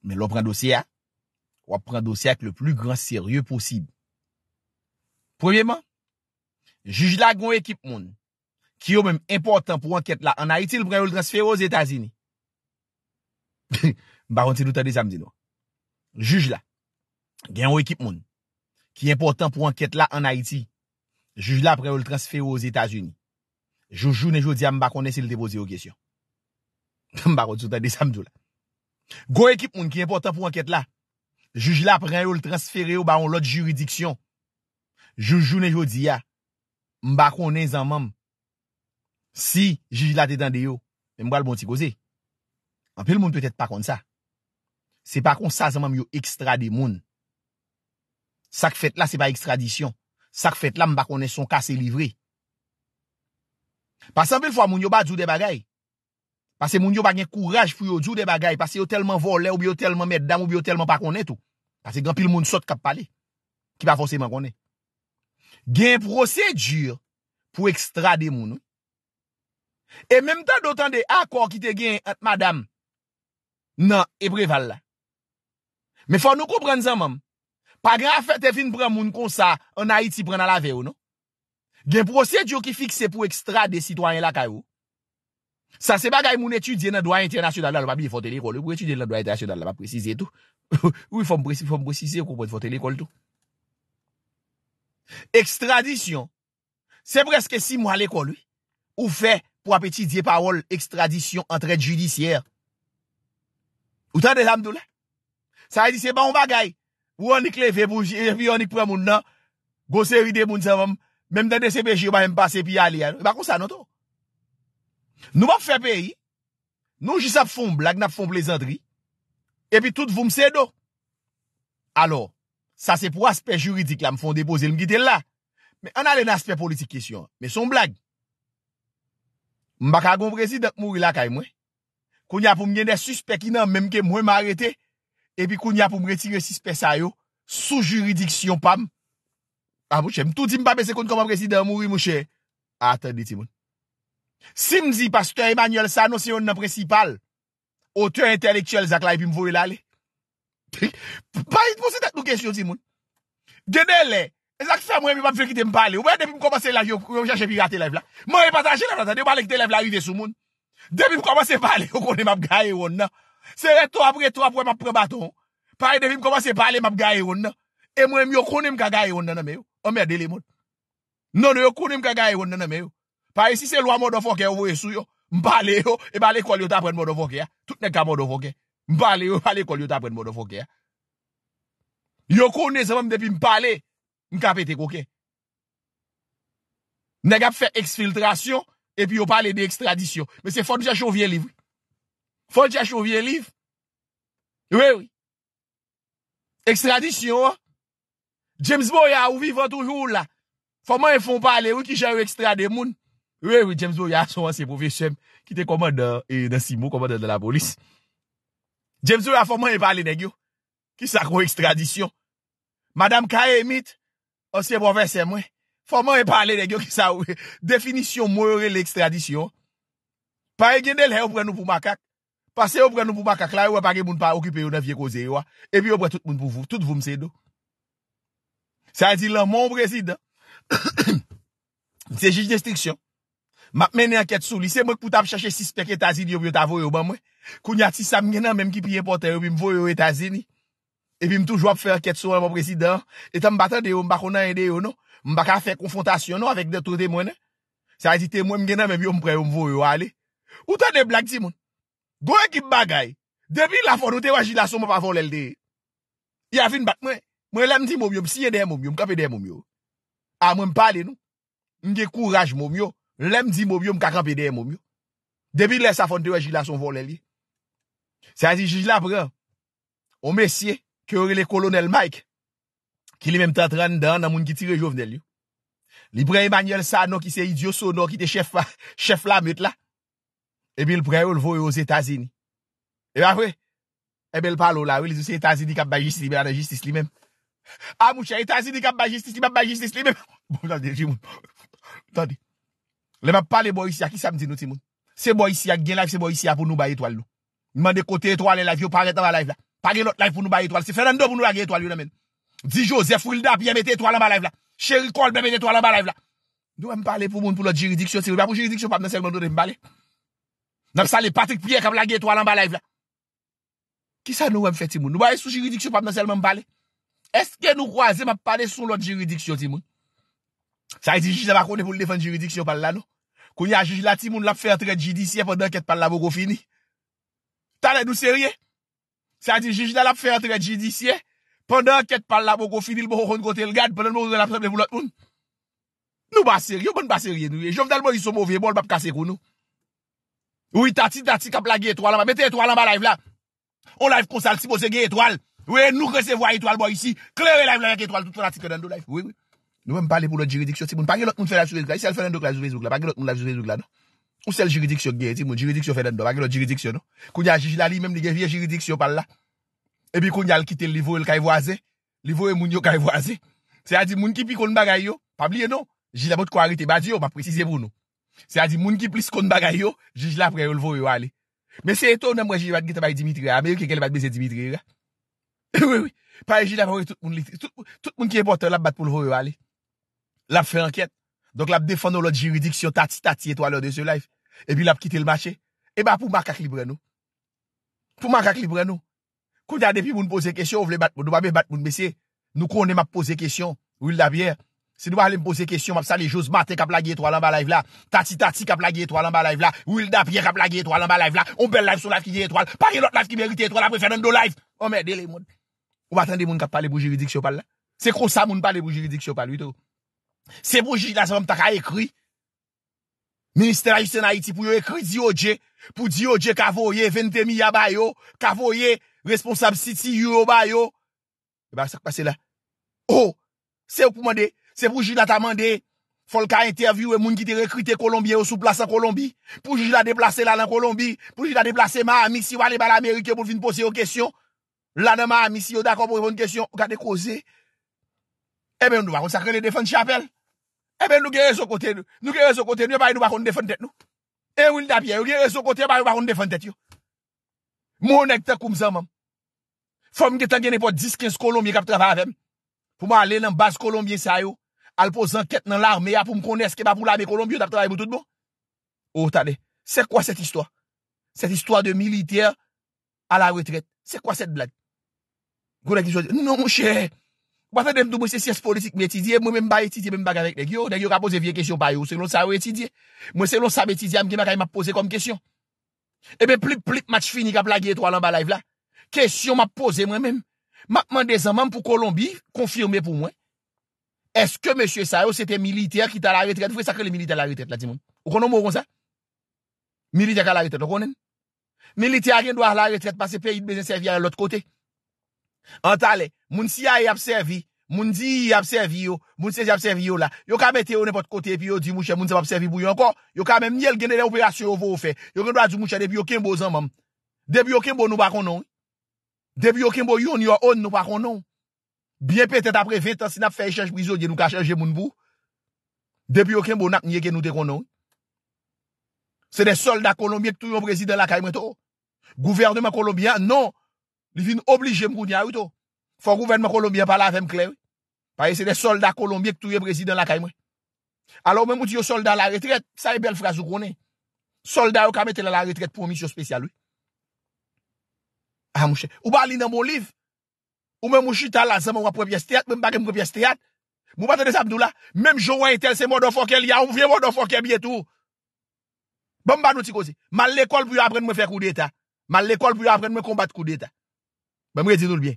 Men lop rendosye ya, lop rendosye ak le plu gran serye posib. Premyeman, juj la gwen ekip moun, ki yo menm important pou anket la, anayitil preyo l transfer yo zetazini. Baronti loutan de zamzino. Juj la, gen w ekip moun, ki important pou anket la an Haiti, jujila pre ou l'transfer ou os Etats-Unis. Joujou ne jodi a mba konen se l'de pose ou kesyon. Mba konen se l'de pose ou kesyon. Gwa ekip moun ki important pou anket la, jujila pre ou l'de transfer ou ba ou lot juridiksyon. Joujou ne jodi a, mba konen zan moun, si jujila te dande yo, mba mwa l'bon ti kose. Anpe l moun pwetet pa kon sa. Se pa kon sa zan moun yo ekstra de moun, Sak fèt la se pa ekstradisyon. Sak fèt la mba kone son kase livri. Pas anpil fwa moun yo ba djou de bagay. Pas se moun yo ba gen kouraj pou yo djou de bagay. Pas se yo telman volè ou bi yo telman meddam ou bi yo telman pa kone tout. Pas se gampil moun sot kap pale. Ki pa fosè man kone. Gen pro sèdjur pou ekstrade moun nou. E menm tan dotan de akor ki te gen at madam. Nan, e breval la. Me fwa nou kou pren zan moun. pa graf te fin pran moun konsa anay ti pran an lave ou, nou? Gen prosed yo ki fikse pou ekstra de sitwanyen la ka ou, sa se bagay moun etudye nan doa international la pa bi fote l'ekol ou, pou etudye nan doa international la pa prezise tou, ou fom prezise ou pou fote l'ekol tou. Ekstradisyon, se preske si mou al ekol ou, ou fe pou apetidye parol ekstradisyon an tred judisyer, ou ta de dam do la? Sa e di se ba ou bagay, Ou anik le ve pou zi, evi anik pre moun nan, gose vide moun zavam, mem den de sepeji ou ba hem pase pi aliyan, bako sa noto. Nou bak fe peyi, nou jisa pou fon blag, nap fon plezantri, epi tout vou mse do. Alo, sa se pou aspe juridik la, mfon depo zilm gite la. Men an ale naspe politik kisyon, men son blag. Mbak a gon prezidak mou rila kay mwen, konya pou mwen ne suspek inan, mwen mwen mwem mwem mwem mwem mwem mwem mwem mwem mwem mwem mwem mwem mwem mwem mwem mwem m epi koun ya pou m retyre si spesa yo, sou juridiksyon pam, a ah, mouche, m touti m pa bese koun koman presidèm, mouye mouche, a ah, atèndi ti moun. Simzi, pastor Emmanuel Sano, seyon nan presipal, otèr entelektuel zak la epi m vouye la le. Ba it mou se tak nou kèsyon ti moun. Genè le, zak sa mouye m ap fèkite m pale, ou mè depi m komase la yo, mouye m chache pi rate lev la, mouye m patache lev la, de m pale ki te lev la yu de sou moun. Depi m komase pale, ou konè m ap gaye won nan. Se reto ap reto ap wè m ap prebato Pari devim komanse pale m ap gaye yon E mwen yon kounen m ka gaye yon nan e mè yon Omè deli moun Non yon kounen m ka gaye yon nan mè non, non, yon Pari si se lwa modofoke yon vwe sou yon M pale yon, e pale kol yon tapren modofoke ya Tout ne ka modofoke M pale yon, pale kol yon tapren modofoke ya Yon kounen se mwen depi m pale M kapete koke Neg ap fè exfiltrasyon E pi yon pale de extradisyon Mè se fon mse chowvye livre Fon chachou viye liv? Wewi. Ekstradisyon wè? Oh. James Boy a ou vivan toujou wè? Fon mwen foun pale wè ki jan wè ekstrademoun? Wewi, James Boy a sou an se profesyon ki te komade de simou, komade de la polis. James Boy a fon mwen e pale negyo ki sa kou ekstradisyon. Madame Kaya Emit, osye bove se mwen, fon mwen e pale negyo ki sa wè definisyon mou yore l'ekstradisyon. Pare gen del he ou pren nou pou makak? Pase yo pre nou pou baka, kla yo wè pa ge moun pa okipe yo nan vie koze yo wè. E pi yo pre tout moun pou vou, tout vou mse do. Sa y di lan, moun prezident, se jis distriksyon, map meni an ket sou li, se mwen pou tap chache sispek etazini yo bi yo ta vou yo ban mwen. Koun ya ti sa mwen nan menm ki piye pote yo bi mvo yo etazini. E bi m toujwa pou fè an ket sou an moun prezident. E tan mbatan deyo, mbakona en deyo nou, mbakan fè konfontasyon nou avèk de non? tout non? de mwen. Sa y di te mwen mwen nan, mwen bi yo mpre yo mvo yo wale. Ou ta de blag di Gwen ki bagay. Depi la fonote wajila son mwen pa fon lel de. Ya fin bak mwen. Mwen lem di moumyo. Mwen siye de moumyo. Mwen kape de moumyo. A mwen pale nou. Mwen ge kouraj moumyo. Lem di moumyo. Mwen kape de moumyo. Depi la sa fonote wajila son fon lel de. Sa zi jilabre. O mesye. Kyori le kolonel Mike. Ki li menm tatran dan. Nan moun ki tire jovnel yo. Li pre Emmanuel Sanon ki se idyo sonon. Ki te chef la met la. Ebi l preyo l vowe yo z etazi ni. Eba fwe, ebe l palo la, wè li z ou se etazi di kap bajistis li mè anajistis li mèm. A mouchè etazi di kap bajistis li mèm bajistis li mèm. Bounan de jimoun. Tande. Le mè pale bo isya ki samdi nou ti moun. Se bo isya gen laf se bo isya pou nou ba etwal nou. Mè de kote etwal en laf yo paret nan ma laf la. Pare lot laf pou nou ba etwal. Se fè nan do pou nou a ge etwal yo nan men. Di jo ze fwil da pi yemete etwal nan ma laf la. Che rikol bebe etwal nan ma laf la. Dwa m pale Nam sa li Patrick Pierre kap la getwa lan ba live la. Ki sa nou wèm fè ti moun? Nou wèm sou juridiksyon pap nan sel mèm bale? Eske nou kwa zem ap pade sou lòt juridiksyon ti moun? Sa yi di jiji la bakounen pou lé fèn juridiksyon pal la nou? Kouni a jiji la ti moun lap fè yotre jidisyen pwèndan ket pal la mògo fini? Tane nou serye? Sa yi di jiji la lap fè yotre jidisyen pwèndan ket pal la mògo fini lè mògon kote lè gade pwèndan mògon lè pwèndan mògon lè pwèndan mògon lè Ou yi tatit tatit kapla ge etwal ama. Mete etwal ama laif la. Ou laif konsal si bo se ge etwal. Ou e nou kesevo a etwal bo yisi. Klewe laif la ya ge etwal. Tout fwa natit ke den do laif. Ou e wè. Nou wè m'pale pou lòt jiridiksyo. Ti moun. Pake lòt moun fèl lajou vizouk la. Ti moun jiridiksyo fèl lajou vizouk la. Pake lòt moun lajou vizouk la no. Ou sèl jiridiksyo ge. Ti moun jiridiksyo fèl lajou vizouk la. Pake lòt jiridiksy Sè a di moun ki plis kon bagay yo, jij la pre yon lvo yon wale. Mè sè eto ou nan mwen jij bat gitabay Dimitri ya, mè yon ke kele bat bezè Dimitri ya. E, oui, oui, pa yon jij la pre tout moun ki e bote la bat pou lvo yon wale. La ap fè anket, donk la ap defon nou lot jiridiksyon tati-tati eto alò de se laif. E pi la ap kite lmache, e ba pou mak ak libre nou. Pou mak ak libre nou. Kou yade pi moun pose kèsyon, ou vle bat moun, nou ba be bat moun mè sè. Nou konen map pose kèsyon, ou il la bièr. Se nou wale m posè kèsyon wap sa lè jòs matè kap la gè etoal an ba live la. Tati tati kap la gè etoal an ba live la. Ou il dap yè kap la gè etoal an ba live la. On pèl live son live ki gè etoal. Pari lòt live ki mèritè etoal apre fè nan do live. On oh, mèdè lè moun. Ou batèm dè moun kap pale bou jiridik siopal la. Se kò sa moun pale bou jiridik siopal wito. Se bou jiridik la sa mèm tak a ekri. Ministè la juste na iti pou yò ekri diyo dje. Pou diyo dje kavoye ventè miya bayo. Se pou ju la ta mande, fol ka interview we moun ki te rekrite Kolombie ou sou plasa Kolombie. Pou ju la deplase la lan Kolombie. Pou ju la deplase ma ami si wale bala Amerike pou vin pose yo kesyon. La nan ma ami si yo dakon pou refon kesyon. Gade koze. Ebe nou wakon sakre le defen chapelle. Ebe nou ge rezo kote nou. Nou ge rezo kote nou e baye nou wakon defen tet nou. E wil da pye. Nou ge rezo kote nou e baye nou wakon defen tet yo. Moun ekte koum zan mam. Fom gen ten gen e po 10-15 Kolombie kap trafa avem. Pou man ale nan bas Kolombie sa yo. Alpo zanket nan l'armè ya pou m konè skè pa pou l'armè kolombi yo dap traye mou tout bon. Ou tade, sè kwa sèt histò? Sèt histò de militer a la retret. Sè kwa sèt blag? Gou lèk diso di, non mou chè. Wata dèm dou mwen sè sèst politik mè etidye, mwen mè mba etidye mè mba garek. Dèk yo, dèk yo ka pose vie kèsyon pa yo, sèk lò sa ou etidye. Mwen sèk lò sa mè etidye amke mga kèy mba pose kom kèsyon. Ebe plik plik match fini ka plagi etwa lan ba live la. Kè Eske me chwe sa yo sete milite ya ki ta la retret? Fwe sakre le milite la retret la di moun? Ou konon mou kon sa? Milite ya ka la retret, ou konen? Milite ya gen do a la retret pase pe yi de bezen serviyare l ot kote? Antale, moun si ya yi ap serviyo, moun si yi ap serviyo, moun si yi ap serviyo la. Yo ka bete yon e pot kote epi yo di mouche, moun se ap serviyo bou yon kon. Yo ka men miel genene operasyon yo vo ou fe. Yo konon ba di mouche debi yo kembo zan moun. Debi yo kembo nou bakon nou. Debi yo kembo yon yon yon nou bakon nou. Biye petet apre vetan sin ap fèye chèche briso diye nou ka chèche jèmoun bou. Depi okèm bon ak nye gen nou de kon nou. Se de soldat kolombiè kè tou yon prezident la kaymè tou. Gouverne mè kolombiè, non. Li fin oblige mè koun ya ou tou. Fò gouverne mè kolombiè pala fèm klè. Pari se de soldat kolombiè kè tou yon prezident la kaymè. Alo mè mouti yo soldat la retret, sa yon bel frazou konè. Soldat yo ka mette la la retret pou omisyo spesyal wè. A mouchè. Ou pa li nan moun liv. Ou men mou chita la zeman wap repye steat, men bagye mou repye steat. Mou paten de sa mdou la, men mjou wè yi tel se mwadou fokè li ya, mwou vye mwadou fokè biye tou. Ben mba nou ti kouzi, man l'ekol pou yo apren mwen fe koude ta. Man l'ekol pou yo apren mwen kombat koude ta. Ben mwen di nou l'byen,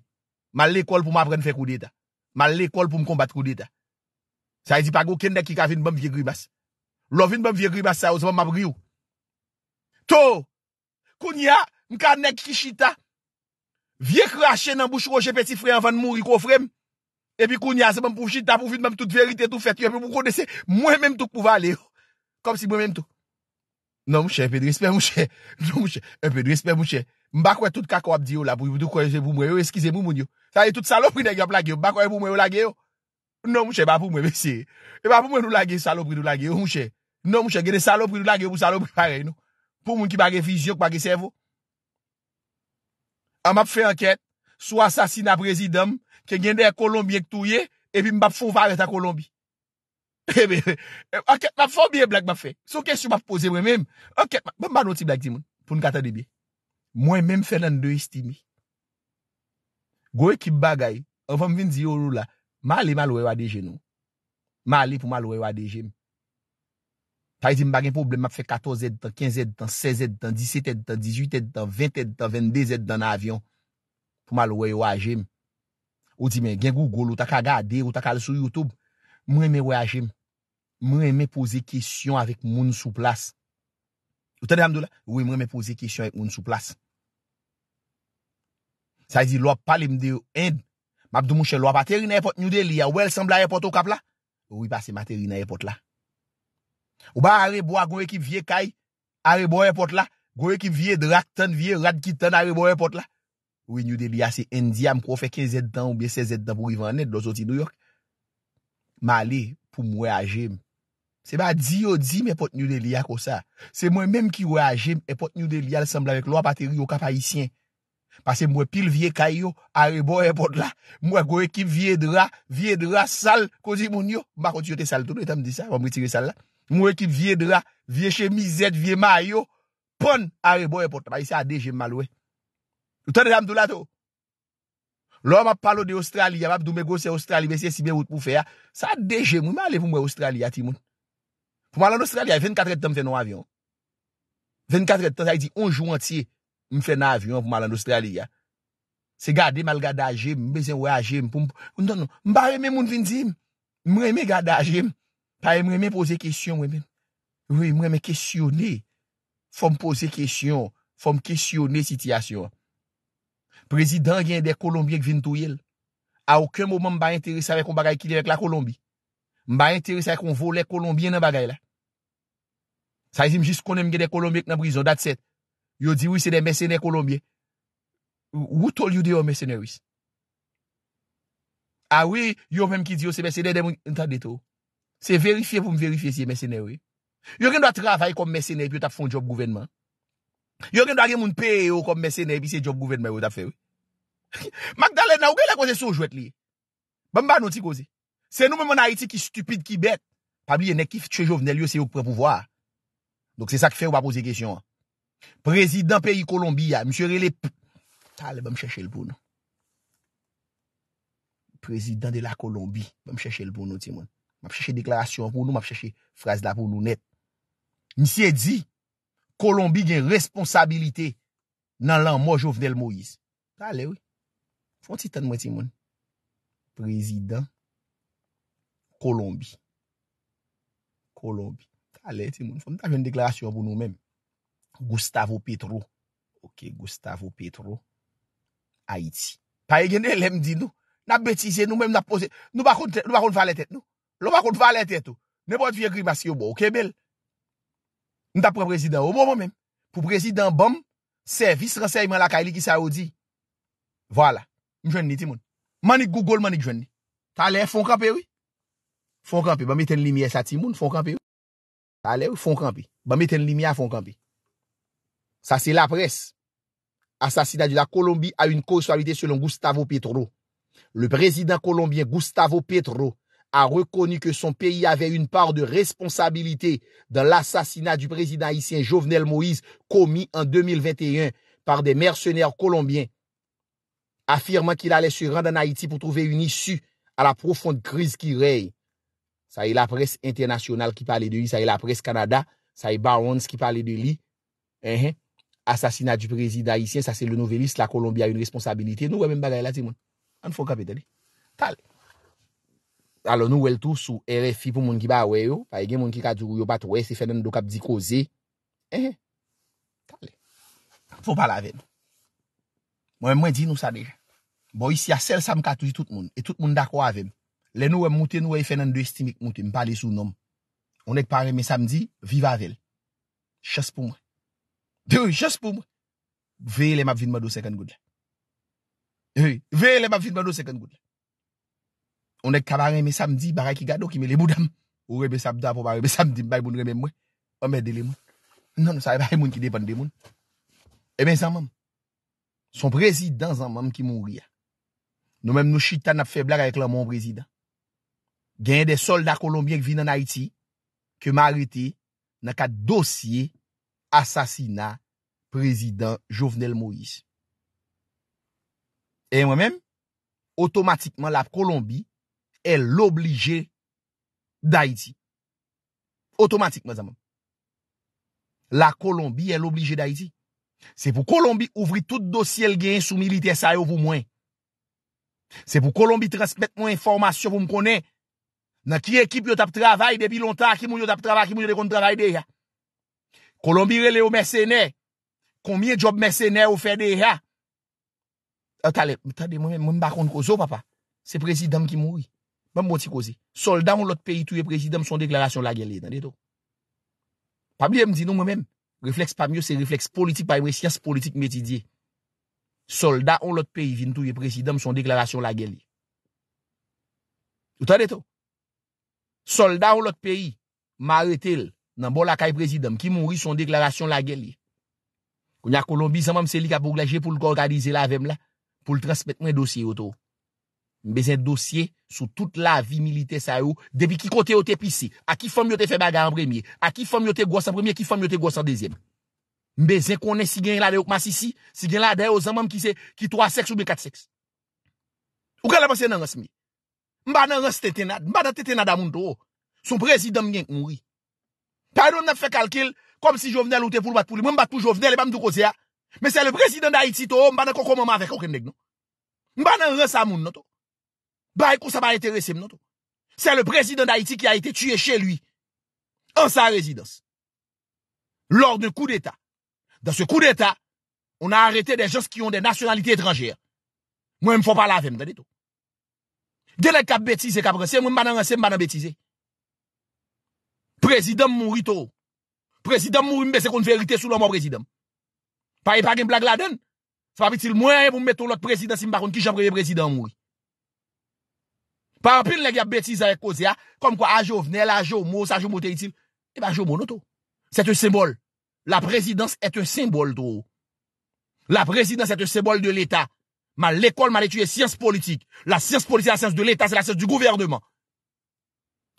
man l'ekol pou mwen apren fe koude ta. Man l'ekol pou mwen kombat koude ta. Sa yi di pa gwo ken dek ki ka vin bèm vie gri bas. Lo vin bèm vie gri bas sa yo zè mwen mabri ou. Tou, koun ya, mka nek Vye krashe nan bouch roje peti frey anvan moun riko frem. E pi koun yase moun poujita pou vid moun tout verite tout fet yo. E pi moun koun dese mwen menm tou k pou vali yo. Kom si mwen menm tou. Non mwenche, e pe de respen mwenche. Non mwenche, e pe de respen mwenche. Mbakwe tout kakwa pdi yo la pou yon kwa yo eskize moun moun yo. Sa yon tout salopri negyop lage yo. Mbakwe mwen yo lage yo. Non mwenche, e pa pou mwen mwenche. E pa pou mwen nou lage yo salopri nou lage yo mwenche. Non mwenche, genye salopri nou lage yo pou salopri An map fe anket, sou asasina prezidam, ke gende e Kolombi ek touye, epi mbap fow varet a Kolombi. Ebe, anket, map fow biye blak map fe, sou kes yu map pose mwen menm. Anket, mbap manotib lak di mwen, pou nkata di be. Mwen menm fè nan deistimi. Gwe kib bagay, avan vin zi yorou la, mali mal wè e wade jenou. Mali pou mal wè e wade jenou. Ta yi di m bagen pou ble map fe 14 et, tan 15 et, tan 16 et, tan 17 et, tan 18 et, tan 20 et, tan 22 et dan avyon pou mal wey wajem. Ou di men gen Google, ou tak a gade, ou tak a le sou YouTube, mwen me wajem. Mwen me pose kisyon avek moun sou plas. Ou te de hamdou la? Ou wey mwen me pose kisyon avek moun sou plas. Sa yi di lwa pale m de yon end. Map do mouche lwa bateri na epot nyou de li ya, ou wey el sembla epot ou kap la? Ou wey pase materi na epot la. Ou ba arebo a gwen ekip vie kay, arebo repot la, gwen ekip vie drak tan, vie rad ki tan, arebo repot la. Ou e nyou de liya se endi am kou feke zed tan ou bese zed tan pou i van net lo soti New York. Ma li pou mwen agem. Se ba di yo di me pot nyou de liya kousa. Se mwen menm ki wè agem, e pot nyou de liya l'semble vek lwa bateri yo kapayisyen. Pase mwen pil vie kay yo, arebo repot la. Mwen gwen ekip vie dra, vie dra sal, kouzi moun yo. Mwa konti yo te sal, tout nou etan mdi sa, mwen mwiti re sal la. Mwen ki vie de la, vie che mizet, vie mayo, pon arebo e potra. E se a deje mman loue. Loutan e damdou la tou. Lò mwa palo de Australia, mwap dou mwen gose Australia, mwen se si mwen wote pou fè ya. Se a deje mwen, mwen ale pou mwen Australia ti mwen. Pou mwan lan Australia, 24 etan mwen fè nan avyon. 24 etan, sa yi di, onjou an ti, mwen fè nan avyon pou mwan lan Australia. Se gade mwen al gade aje, mwen bezen wè aje, mwen pou mwen... Mwa reme mwen vin di, mwen reme gade aje mwen. Pa emre me pose kesyon we men. We emre me kesyonne. Fom pose kesyon. Fom kesyonne sityasyon. Prezident gen de Kolombie kvin tou yel. A ouke mou mwen mba interesa we kon bagay ki li wek la Kolombie. Mba interesa we kon vole Kolombie nan bagay la. Sa e zim jis konem gen de Kolombie knan brison. Dat set. Yo di ou se de mersenè Kolombie. Ou tol yu de yo mersenè wis? A ou yo mwen mwen ki di yo se mersenè demou nta deto ou. Se verifiye pou m verifiye siye mèsenè wè. Yo gen do a travaye kom mèsenè pi yo tap fon job gouvenman. Yo gen do a gen moun pe yo kom mèsenè pi se job gouvenman yo tap fè wè. Magdalè nan wè la konse sou jwèt li. Bèm ba nou ti kouzi. Se nou mè mè nan a iti ki stupide ki bèt. Pabli yon ekif tche jovnen li yo se yo kpre pou vwa. Dok se sa k fè wè pa pose kèsyon. Prezident peyi Kolombiya. Mjè re le p... Talè bèm chèche l pou nou. Prezident de la Kolombiya. Bèm chèche l pou nou ti mwen M ap chèche deklarasyon pou nou, m ap chèche fraz la pou nou net. Ni se di, Kolombi gen responsabilite nan lan mò Jovenel Moïse. Ta le wè. Fon ti tan mwen ti moun. Prezident Kolombi. Kolombi. Ta le ti moun. Fon ta gen deklarasyon pou nou men. Gustavo Petro. Ok, Gustavo Petro. Haiti. Pa gen el m di nou. Na betize nou men na pose. Nou bakon valet et nou. Lopakout pou fa alè tètou. Nè bòt vye grimasyo bò. Ok bel. Nè tapwè prezidant. O mò mò mèm. Pou prezidant bom. Servis raseyman la kaili ki saodi. Vwala. Mjwen ni timoun. Manik Google manik mjwen ni. Talè fon kampè wè. Fon kampè. Ba meten limiè e sa timoun. Fon kampè wè. Talè wè fon kampè. Ba meten limiè fon kampè. Sa se la pres. Asasina di la Kolombi a yon koswabite selon Gustavo Petro. Le prezidant kolombien Gustavo Petro a rekonu ke son peyi avè yon par de responsabilite dan l'assassinat du prezident Haitien Jovenel Moïse komi an 2021 par de mersenèr Colombien afirman ki l'alè se rende an Haiti pou trouve yon issu a la profonde kriz ki rey. Sa yon la presse internasyonal ki pale de li, sa yon la presse Kanada, sa yon Barons ki pale de li. Asassinat du prezident Haitien, sa se yon novelliste, la Colombie a yon responsabilite. Nou wè men bagay la ti moun. An fò kapè de li. Talè. alo nou wel tou sou RFI pou moun ki ba we yo, pa e gen moun ki ka djougou yo bat we, se fènen do kap di koze, ehe, tale, pou pala ven, mwen mwen di nou sa de, bo yisi ya sel sam katou di tout moun, e tout moun dakwa ven, le nou we mouten we fènen do estimik mouten, pale sou nom, onek pare me sam di, viva vel, chas pou mwen, dewe chas pou mwen, veye le map vinman do sekand goudle, eh veye le map vinman do sekand goudle, On ek kabareme samdi, baray ki gado ki me le budam. Ou rebe sabda pou barrebe samdi, mbay moun rebe mwen, mwen mwen dele moun. Non, non, sa yon bay moun ki depan dele moun. E eh ben zanman, son prezident zanman ki moun ria. Nou menm nou chitan ap feblak a ek la moun prezident. Genye de solda kolombienk vi nan Haiti ke marite nan ka dosye asasina prezident Jovenel Moïse. E menm, otomatikman la kolombi e l'oblige d'Haïti. Otomatik, mwazam. La Kolombi e l'oblige d'Haïti. Se pou Kolombi ouvri tout dosyel gen sou milite sa yo vou mwen. Se pou Kolombi transmette mwen informasyon pou m konen, nan ki ekip yo tap travay, depi lontan ki mwen yo tap travay, ki mwen yo dekond travay de ya. Kolombi rele yo mersene, konmye job mersene yo fe de ya. Otale, otale, mwen bakon koso papa. Se prezidam ki mouni. Fèm boti kozi, solda ou lot peyi touye presidèm son deklarasyon la gèlè, nan deto. Pabliè m di nou mè mèm, refleks pa myo se refleks politik pa yon ressyans politik mè ti di. Solda ou lot peyi vin touye presidèm son deklarasyon la gèlè. Ou tan deto? Solda ou lot peyi ma re tel nan bol akay presidèm ki mounri son deklarasyon la gèlè. Koun ya kolombi zan mèm se li ka pou glajè pou l korralize la vèm la pou l transmèt mè dosye ou tou. Mbezen dosye sou tout la vi milite sa ou, debi ki kote ou te pise, a ki fom yo te fe baga an premye, a ki fom yo te gwa sa premye, ki fom yo te gwa sa dezem. Mbezen konen si gen la de ouk masisi, si gen la de ou zamam ki se, ki 3 seks ou bi 4 seks. Ou ka la mwese nan rase mi? Mba nan rase tete nad, mba nan tete nad a moun to ou, sou prezidam yeng mwoui. Pa yon nan fe kalkil, kom si jovenel ou te poul bat pou li, mwen bat pou jovenel, e pa mdou kose ya, mbe se le prezidam da iti to ou, Ba ekou sa ba ete resem nan to. Sa le prezidant da Haiti ki a ete tue che lui. An sa rezidans. Lors de kou d'Etat. Dans se kou d'Etat, on a arete de gens ki yon de nasyonalite etrangere. Mwen mfo pa lavem, dade to. Dene kap betize kap resem, mwen banan resem, banan betize. Prezidant mwou rito. Prezidant mwou mwou mwese kon verite sou lomwa prezidant. Pa e pagin blag la den. Sa pa bitil mwen mwou mwete lot prezidant si mbakon ki jan prezidant mwou. Par apil lè gèp bètis an ek kouze a, kom kwa ajo vnel, ajo mous, ajo mouten eh itil, e ba ajo mouno tou. Sè te sembol. La presidans et te sembol tou. La presidans et te sembol de l'Etat. Ma l'ekol ma l'étuye siyans politik. La siyans politik, la siyans de l'Etat, se la siyans du gouvernement.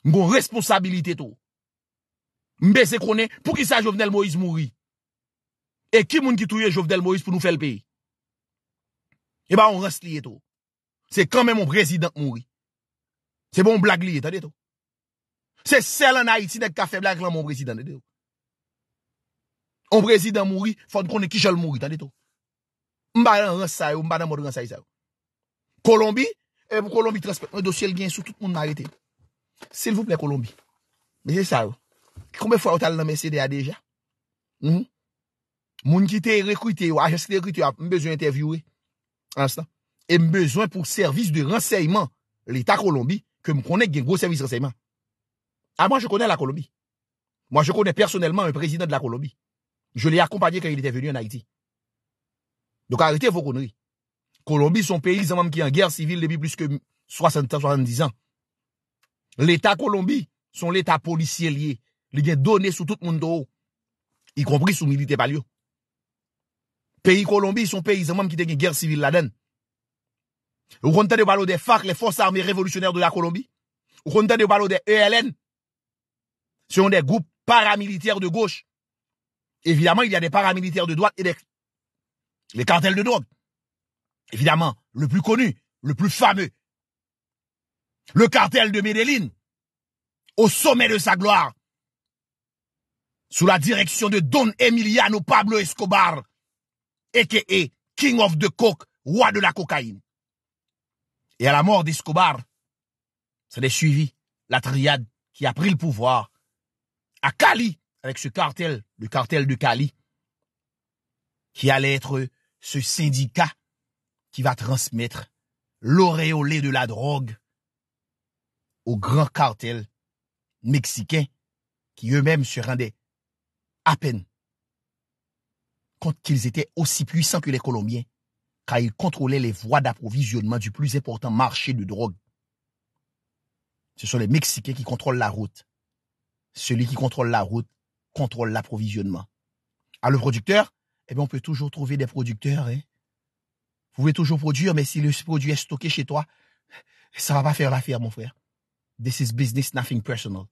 Gon responsabilite tou. Mbe se kronen, pou ki sa jovenel Moïse mouri. E ki moun ki touye jovenel Moïse pou nou fèl peyi. E eh ba on rast liye tou. Se kame moun prezident mouri. Se bon blag liye, tade to. Se sel an a iti hmm? de kafe blag lan moun prezident, tade to. Moun prezident mouri, fonde konen ki jol mouri, tade to. Mbada moun renseye, mbada moun renseye, tade to. Kolombi, mbou Kolombi transparente, mwen dosye l gen sou, tout moun narete. Se l voup lè Kolombi, mwen jè sa yo. Kikonbe fwa ou tal nan mè sè de a deja? Moun ki te rekwite yo, a jè skite rekwite yo, mbezou intervyou e. Anstant. E mbezou pou servis de renseyman l'Etat Kolombi, Je connais un gros service renseignement. Ah, moi, je connais la Colombie. Moi, je connais personnellement un président de la Colombie. Je l'ai accompagné quand il était venu en Haïti. Donc, arrêtez vos conneries. Colombie, son pays, c'est même qui est en guerre civile depuis plus que 60 ans, 70 ans. L'État Colombie, son l'État policier lié. Il est donné sous tout le monde y compris sous militaire palio. Pays Colombie, son pays, c'est même qui est en guerre civile là-dedans. Au de des FARC, les forces armées révolutionnaires de la Colombie. Ou qu'on de parler des ELN. Ce sont des groupes paramilitaires de gauche. Évidemment, il y a des paramilitaires de droite et des les cartels de drogue. Évidemment, le plus connu, le plus fameux. Le cartel de Medellin, au sommet de sa gloire, sous la direction de Don Emiliano Pablo Escobar, a.k.a. King of the Coke, roi de la cocaïne et à la mort d'Escobar, ça les suivi la triade qui a pris le pouvoir à Cali, avec ce cartel, le cartel de Cali, qui allait être ce syndicat qui va transmettre l'auréolé de la drogue aux grands cartels mexicains qui eux-mêmes se rendaient à peine compte qu'ils étaient aussi puissants que les Colombiens car il les voies d'approvisionnement du plus important marché de drogue. Ce sont les Mexicains qui contrôlent la route. Celui qui contrôle la route contrôle l'approvisionnement. À le producteur, eh bien, on peut toujours trouver des producteurs. Hein. Vous pouvez toujours produire, mais si le produit est stocké chez toi, ça va pas faire l'affaire, mon frère. This is business, nothing personal.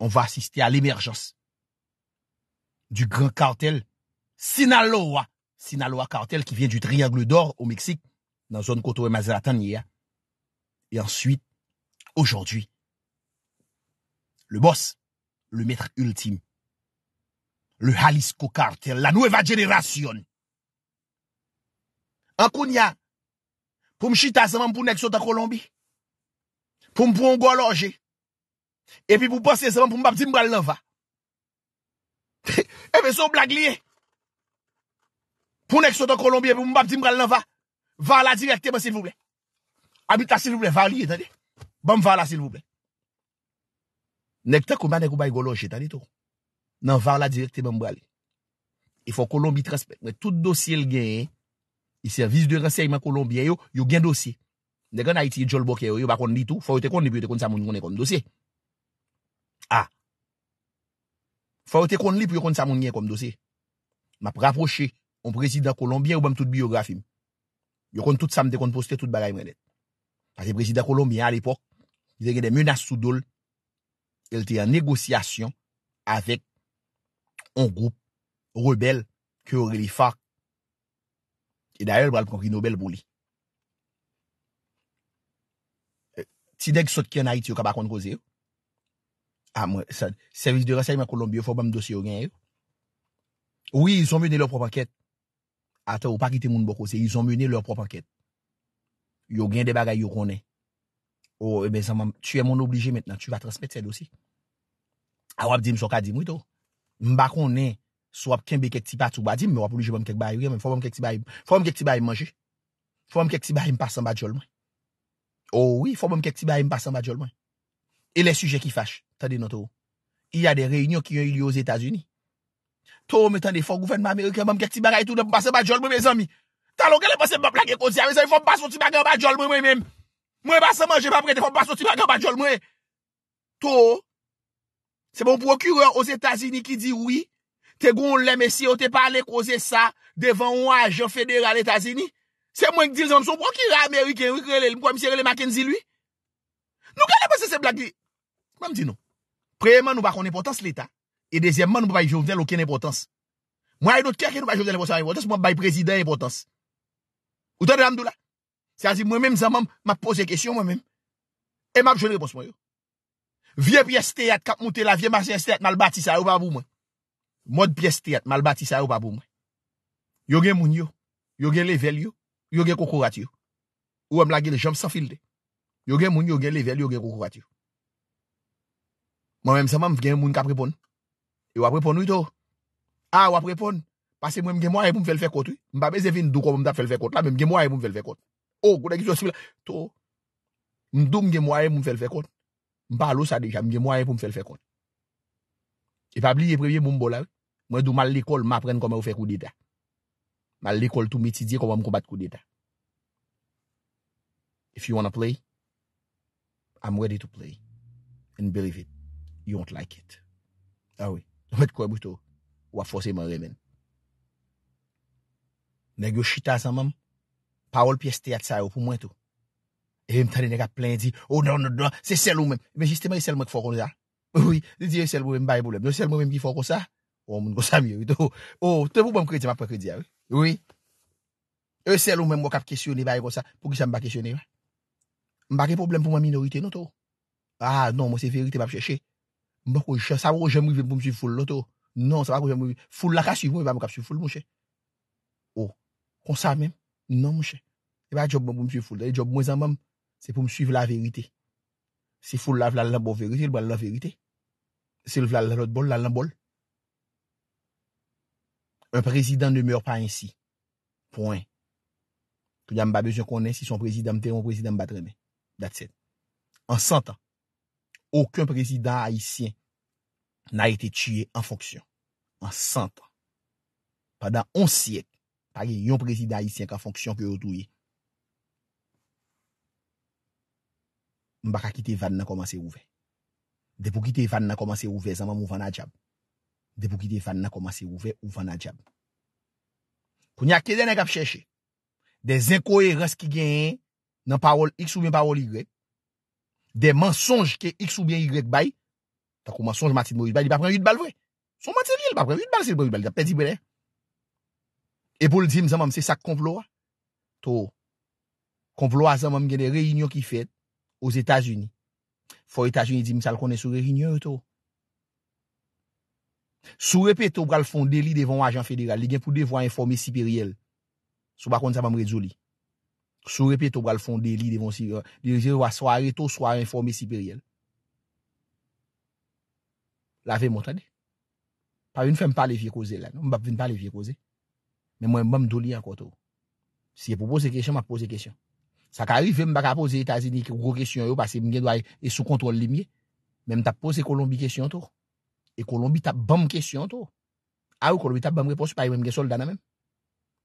On va assister à l'émergence du grand cartel Sinaloa Sinaloa Kartel ki vyen du Triangle d'Or Ou Meksik Nan zon koto e Mazeratan yia E answit Oujonjwi Le boss Le maitre ultime Le Halisco Kartel La noueva jenerasyon Akounia Poum chita seman pou neksyo ta Kolombi Poum pou ango aloje Epi pou posye seman pou mbapti mbal lava Epi eh sou blagliye Pou nek sotan Kolombiya pou mbap zimbral nan va? Va la direkte mwen silvoube. Amit la silvoube, va li etan de. Bam va la silvoube. Nek ta kouman nek ou bay goloj etan de tou. Nan va la direkte mwen mbrali. E fò Kolombi traspèk. Mwen tout dosye l genye, i servis de reser iman Kolombiya yo, yo gen dosye. Nek an ha iti jol bokye yo, yo bakon li tou, fò yo te kon li pou yo te kon sa moun genye kon dosye. Ah. A. Fò yo te kon li pou yo te kon sa moun genye kon dosye. Map raproche. Prezident Kolombien ou ban tout biografi mi Yo kon tout sam de kon poste tout bagay mwenet Pase Prezident Kolombien al epok Dize gen de menas soudol El te yon negosyasyon Avek On group rebel Ke Orilifak E dayel bral konkri Nobel bou li Tidek sot ki anayit Yo kaba kon kose Servis de resayman Kolombien Fon ban dosye ou gen yon Ou yi son ven de lop propanket Ate ou pakite moun boko se, izon mwenye lor prop anket. Yo gen de bagay yo konen. Ou oh, ebe eh san mam, tu e moun oblije menen, tu va transmit se dosi. A wap dim so ka dim wito. M bakon nen, so wap kenbe kek tipa tou badim, m wap wap lije bom kek bagay wye men, fwa bom kek tipa yon manje. Fwa bom kek tipa yon pasan badjolman. Ou oh wii, fwa bom kek tipa yon pasan badjolman. E le suje ki fache, tade noto ou. I ya de reynyon ki yon ili yo zi Etasuni. To, me tan de fò gouvernement amerikè, mèm kèk ti bagay tout, mèm pasè bagay jol mèm, e zanmi. Talon, kèlè pasè bò plakè kòzi, a mèzè, mèm fò pasè ti bagay bagay jol mèm, mèm. Mèm pasè manjè pa prè, te fò pasè ti bagay bagay jol mèm. To, se mèm pò kyrè os etazini ki di wè, te goun lè, mèm si yo te pale kòze sa, devan waj fèder al etazini. Se mèm mèm di lè, mèm so pò kyrè amerikè, mèm kò mèm serè lè mèm akenzi lè. Nou kè E dezemman mwen mwen bayi jomzen lò ken e potans. Mwen a yot kèkè mwen bayi jomzen lò ken e potans. Mwen bayi prezident e potans. Ou tèdè landou la? Sè a zi mwen mèm zanman mwen pose kesyon mwen mèm. E mwen jouni repos mwen yo. Vye piye steyat kap moun tè la. Vye mwen jouni steyat malbati sa yo vabou mwen. Mwen piye steyat malbati sa yo vabou mwen. Yo gen moun yo. Yo gen level yo. Yo gen konkurat yo. Ou mwen la gen jom safil de. Yo gen moun yo gen level yo gen konkurat yo. E wap repon nou yi tou. A ah, wap repon. Pase mwen mge mwaye pou mfele fekot yi. Mpa beze vin ndou kon mwen mda ffele fekot la. Mwen mge mwaye pou mfele fekot. Ou kou dekis yo simi la. Tou. Mdou mge mwaye mwen mfele fekot. Mpa alou sa dekja. Mge mwaye pou mfele fekot. E pabli ye previye mwen mbo la. Mwen dou mal li kol m apren koman mwen ffe kou dida. Mal li kol tou miti diye koman mwen kou bat kou dida. If you wanna play. I'm ready to play. And believe it. Mwen kwen mwen to, wap fwase mwen remen. Ne gyo chita san mwen, pawol pi este atsa yo pou mwen to. E mwen tade ne ka plendi, o oh nan nan nan, se sel mwen, men sisteme se sel mwen ki fwa kon za. Ou, di sel mwen mwen baye pou lem. Se non sel mwen mwen ki fwa kon sa, wap oh, mwen gwa sa myo. Ou, oh, te mwen mwen kredi, mwen kredi. Ou, e sel mwen mwen kwa kap kesyon, mwen baye kon sa, pou ki sa mba kesyon. Mba ke problem pou mwen minorite nou to? A, non, mwen se ferite mwen ap chèche. Mbe kou chè, sa wou jèm wou jèm pou msifoul loto. Non, sa wou jèm wou jèm pou msifoul loto. Foul lakasy, mbe mbe kap sifoul mwen chè. O, kon sa mèm? Non mwen chè. Mbe a job mwen pou msifoul. Job mwen zan mwen, se pou msifoul la verite. Se foul la vlal lal bol verite, lal bol la verite. Se vlal lal bol, lal bol. Un prezident ne mèr pa ensi. Poin. Kou jèm ba bezè konè si son prezident tè, mwen prezident bat remè. Dat sè. An sentan. Okyon prezidant haisyen na ete tue en fonksyon. En santa. Padan onsye, page yon prezidant haisyen ka fonksyon ke yotouye, mbak akite van na komanse ouve. Depo kite van na komanse ouve, zanman mou van a djab. Depo kite van na komanse ouve, mou van a djab. Koun ya kede ne kap cheshe, de zenko e rask ki genye, nan parol x ou men parol y, mwen kouye, De mensonj ke x ou bien y bay, ta kou mensonj matin mou y bay, li pa pren 8 bal vwe. Son materyel pa pren 8 bal se li pren 8 bal, li ta pedi bwene. E pou l di m zan mam, se sak konplo a? To, konplo a zan mam gen de reyinyon ki fed oz Etasuni. Foy Etasuni di m sal konen sou reyinyon to. Sou repet to pral fondeli devon ajan federal, li gen pou devon informe siperyel. Sou bakon sa mam rezoli. Sou repè tou bral fonde li devonsi, li euh, rizir wwa sware tou sware informe siperiyel. La ve mwotade. Pari nou fèm pale vie koze la nou, mbap vèm pale vie koze. Mè mwen mbam do li an kwa tou. Si yè e pou pose kèsyan, mbap pose kèsyan. Sa karifè mbap a pose itazini ki kou kò kèsyan yo, pasè mwen gen dwa e sou kontrol li mwen gen. Mè m tap pose ekolombi kèsyan tou. Ekolombi tap bam kèsyan tou. A ou ekolombi tap bam repose, pari e mwen gen soldan an mèm.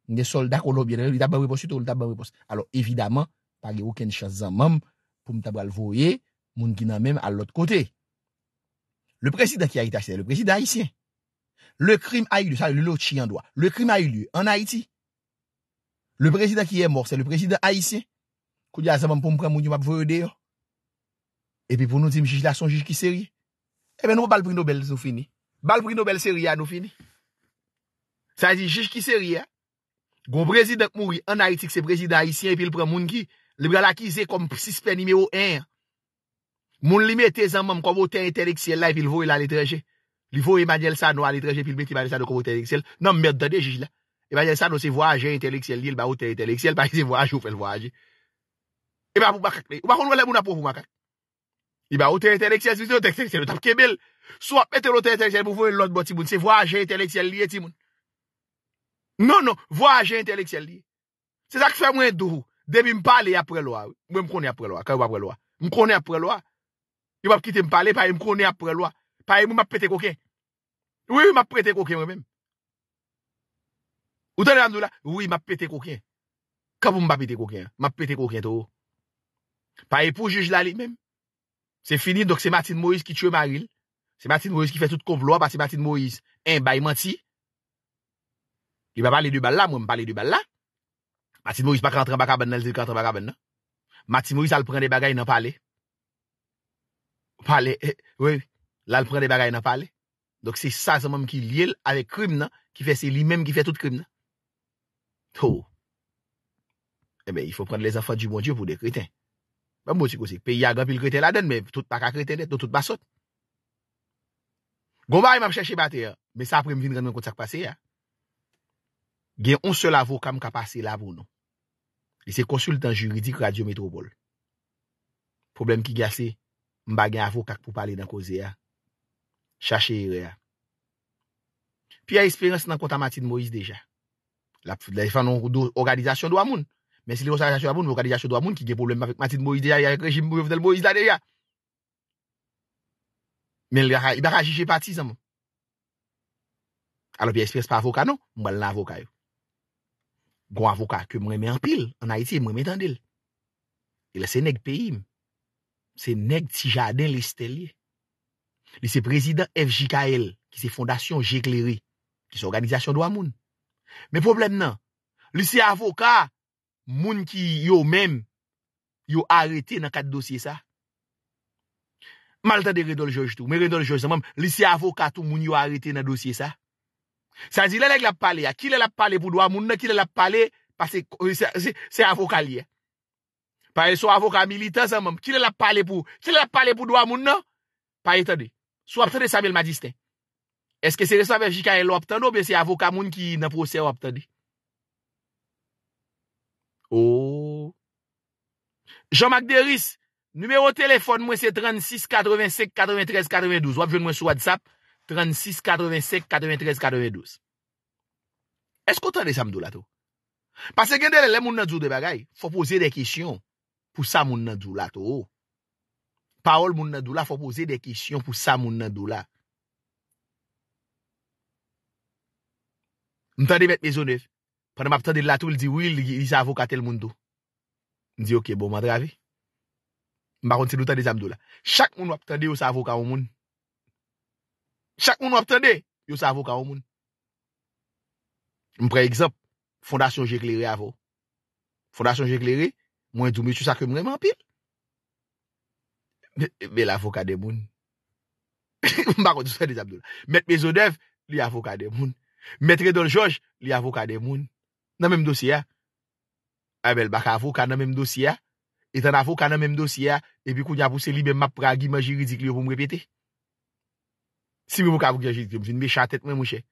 Nye soldak ou nou bire, li tababwe pos, li tababwe pos. Alo evidaman, page ouken chans zan mam pou m tababwe al voye, moun ki nan menm al lot kote. Le presidant ki ay itasye, le presidant haitien. Le krim ay ilu, sa li lou chi yandwa. Le krim ay ilu, an haitie. Le presidant ki ay e morse, le presidant haitien. Kou diya ah, zan mam pou m prem moun yon ap voye deyo. Epi pou nou di mi jiji la son jiji ki seri. Ebe eh nou bal pri Nobel sou fini. Bal pri Nobel seri ya nou fini. Sa di jiji ki seri ya. Gou prezidak mou yi, anayitik se prezidak isyen, pil pren moun ki, li brel akize kom sispe nime ou en. Moun li me te zan moun kom ote inteleksiyel la, pil vou yi la litreje. Li vou yi manye san nou a litreje, pil meti manye san nou kom ote inteleksiyel, nan mèd danè jiji la. Emanye san nou se voyajen inteleksiyel li, li ba ote inteleksiyel, pa yi se voyajen ou fel voyajen. Eman pou bakak, ou bakon lè moun apou pou bakak. Iba ote inteleksiyel, si yi se ote inteleksiyel, tap kemel, swa metè l' Non, non, vo aje enteleksel di. Se sa ki fè mwen do ou, debi mpale apre lo a, mwen mkone apre lo a, mkone apre lo a, mkone apre lo a, mwen mpapete koken, mwen mpapete koken mwen mèm. Ou tè lè an do la, mwen mpapete koken, mpapete koken to ou. Pè pou juj lalit mèm. Se finit, se Matin Moïse ki tue Maril, se Matin Moïse ki fè tout konvlo, se Matin Moïse mbaye manti, Li pa pale di bal la, mwen pale di bal la. Mati mou yis pa kantran baka ben nan, li kantran baka ben nan. Mati mou yis al prende bagay nan pale. Pale, wey. Eh, la al prende bagay nan pale. Dok se sa se mwen ki li el avek krim nan, ki fe se li menm ki fe tout krim nan. To. E eh men, yfo prende les afan du moun diyo pou de kreten. Ben moun si kousi. Pe yaga pi l kreten la den, men tout paka kreten net, nou tout basot. Gouman yon m ap chèche bate ya, men sa apre m vin renmen kout sa kpase ya. Gen on se lavo kam kapase lavo nou. E se konsultan juridik Radio Metropole. Problem ki gen se, mba gen avokak pou pale dan koze ya. Chache yore ya. Pi ya esperans nan konta Matin Moïse deja. La pou dey fanyon organizasyon do amoun. Men si li konsultan organizasyon do amoun, mba organizasyon do amoun ki gen problem mba vek Matin Moïse deja yarek rejim mbouyev del Moïse la de ya. Men li yaka iba kajije patizm. Alo pi ya esperans pa avokan nou, mba lena avokayou. Gon avoka ke mreme an pil an Haiti, mreme tan del. El se neg peyim. Se neg tijaden listelye. Li se prezident FJKL, ki se fondasyon Jekleri, ki se organizasyon do amoun. Me problem nan, li se avoka moun ki yo men, yo arete nan kat dosye sa. Mal tan de redol joj tou, me redol joj sa moun, li se avoka tou moun yo arete nan dosye sa. Sa zi la lèk lèp pale ya, ki lèl lèp pale pou dwa moun nan, ki lèl lèp pale, pa se avokal ya. Pa e sou avokal milite sa moun, ki lèl lèp pale pou, ki lèl lèp pale pou dwa moun nan, pa e tade, sou ap tade samel majiste. Eske se lè sa vejika e lò ap tade ou, be se avokal moun ki nan prouse ou oh. ap tade. Ou. Jean-Marc Deris, numero telefon mwen se 36-85-93-92, wap joun mwen sou WhatsApp, 36, 85, 93, 92. Eskou tande samdou la tou? Pase gen de le le moun nan djou de bagay, fò pose de kisyon pou sa moun nan djou la tou. Paol moun nan djou la fò pose de kisyon pou sa moun nan djou la. M tande bet me zo nev. Pwene m ap tande la tou, li di wili li sa avokatel moun tou. Li di ok, bon madravi. M bakon se nou tande samdou la. Chak moun wap tande oh, yo sa avokatel oh, moun tou. Chak moun wap tande, yo sa avokan ou moun. Mpre egzop, Fondasyon Jekleri avok. Fondasyon Jekleri, mwen dume sou sa ke mwen mampil. Mwen avokan de moun. Mwen bako duse de Zabdoula. Mèt me Zodev, li avokan de moun. Mèt Redon George, li avokan de moun. Nan menm dosya. Abel baka avokan nan menm dosya. E tan avokan nan menm dosya. E bi kou nyavose li menm apragi man jiridik li yo pou mwepete. Si mi mou ka avou genjit, mou vin me chantet mwen mouche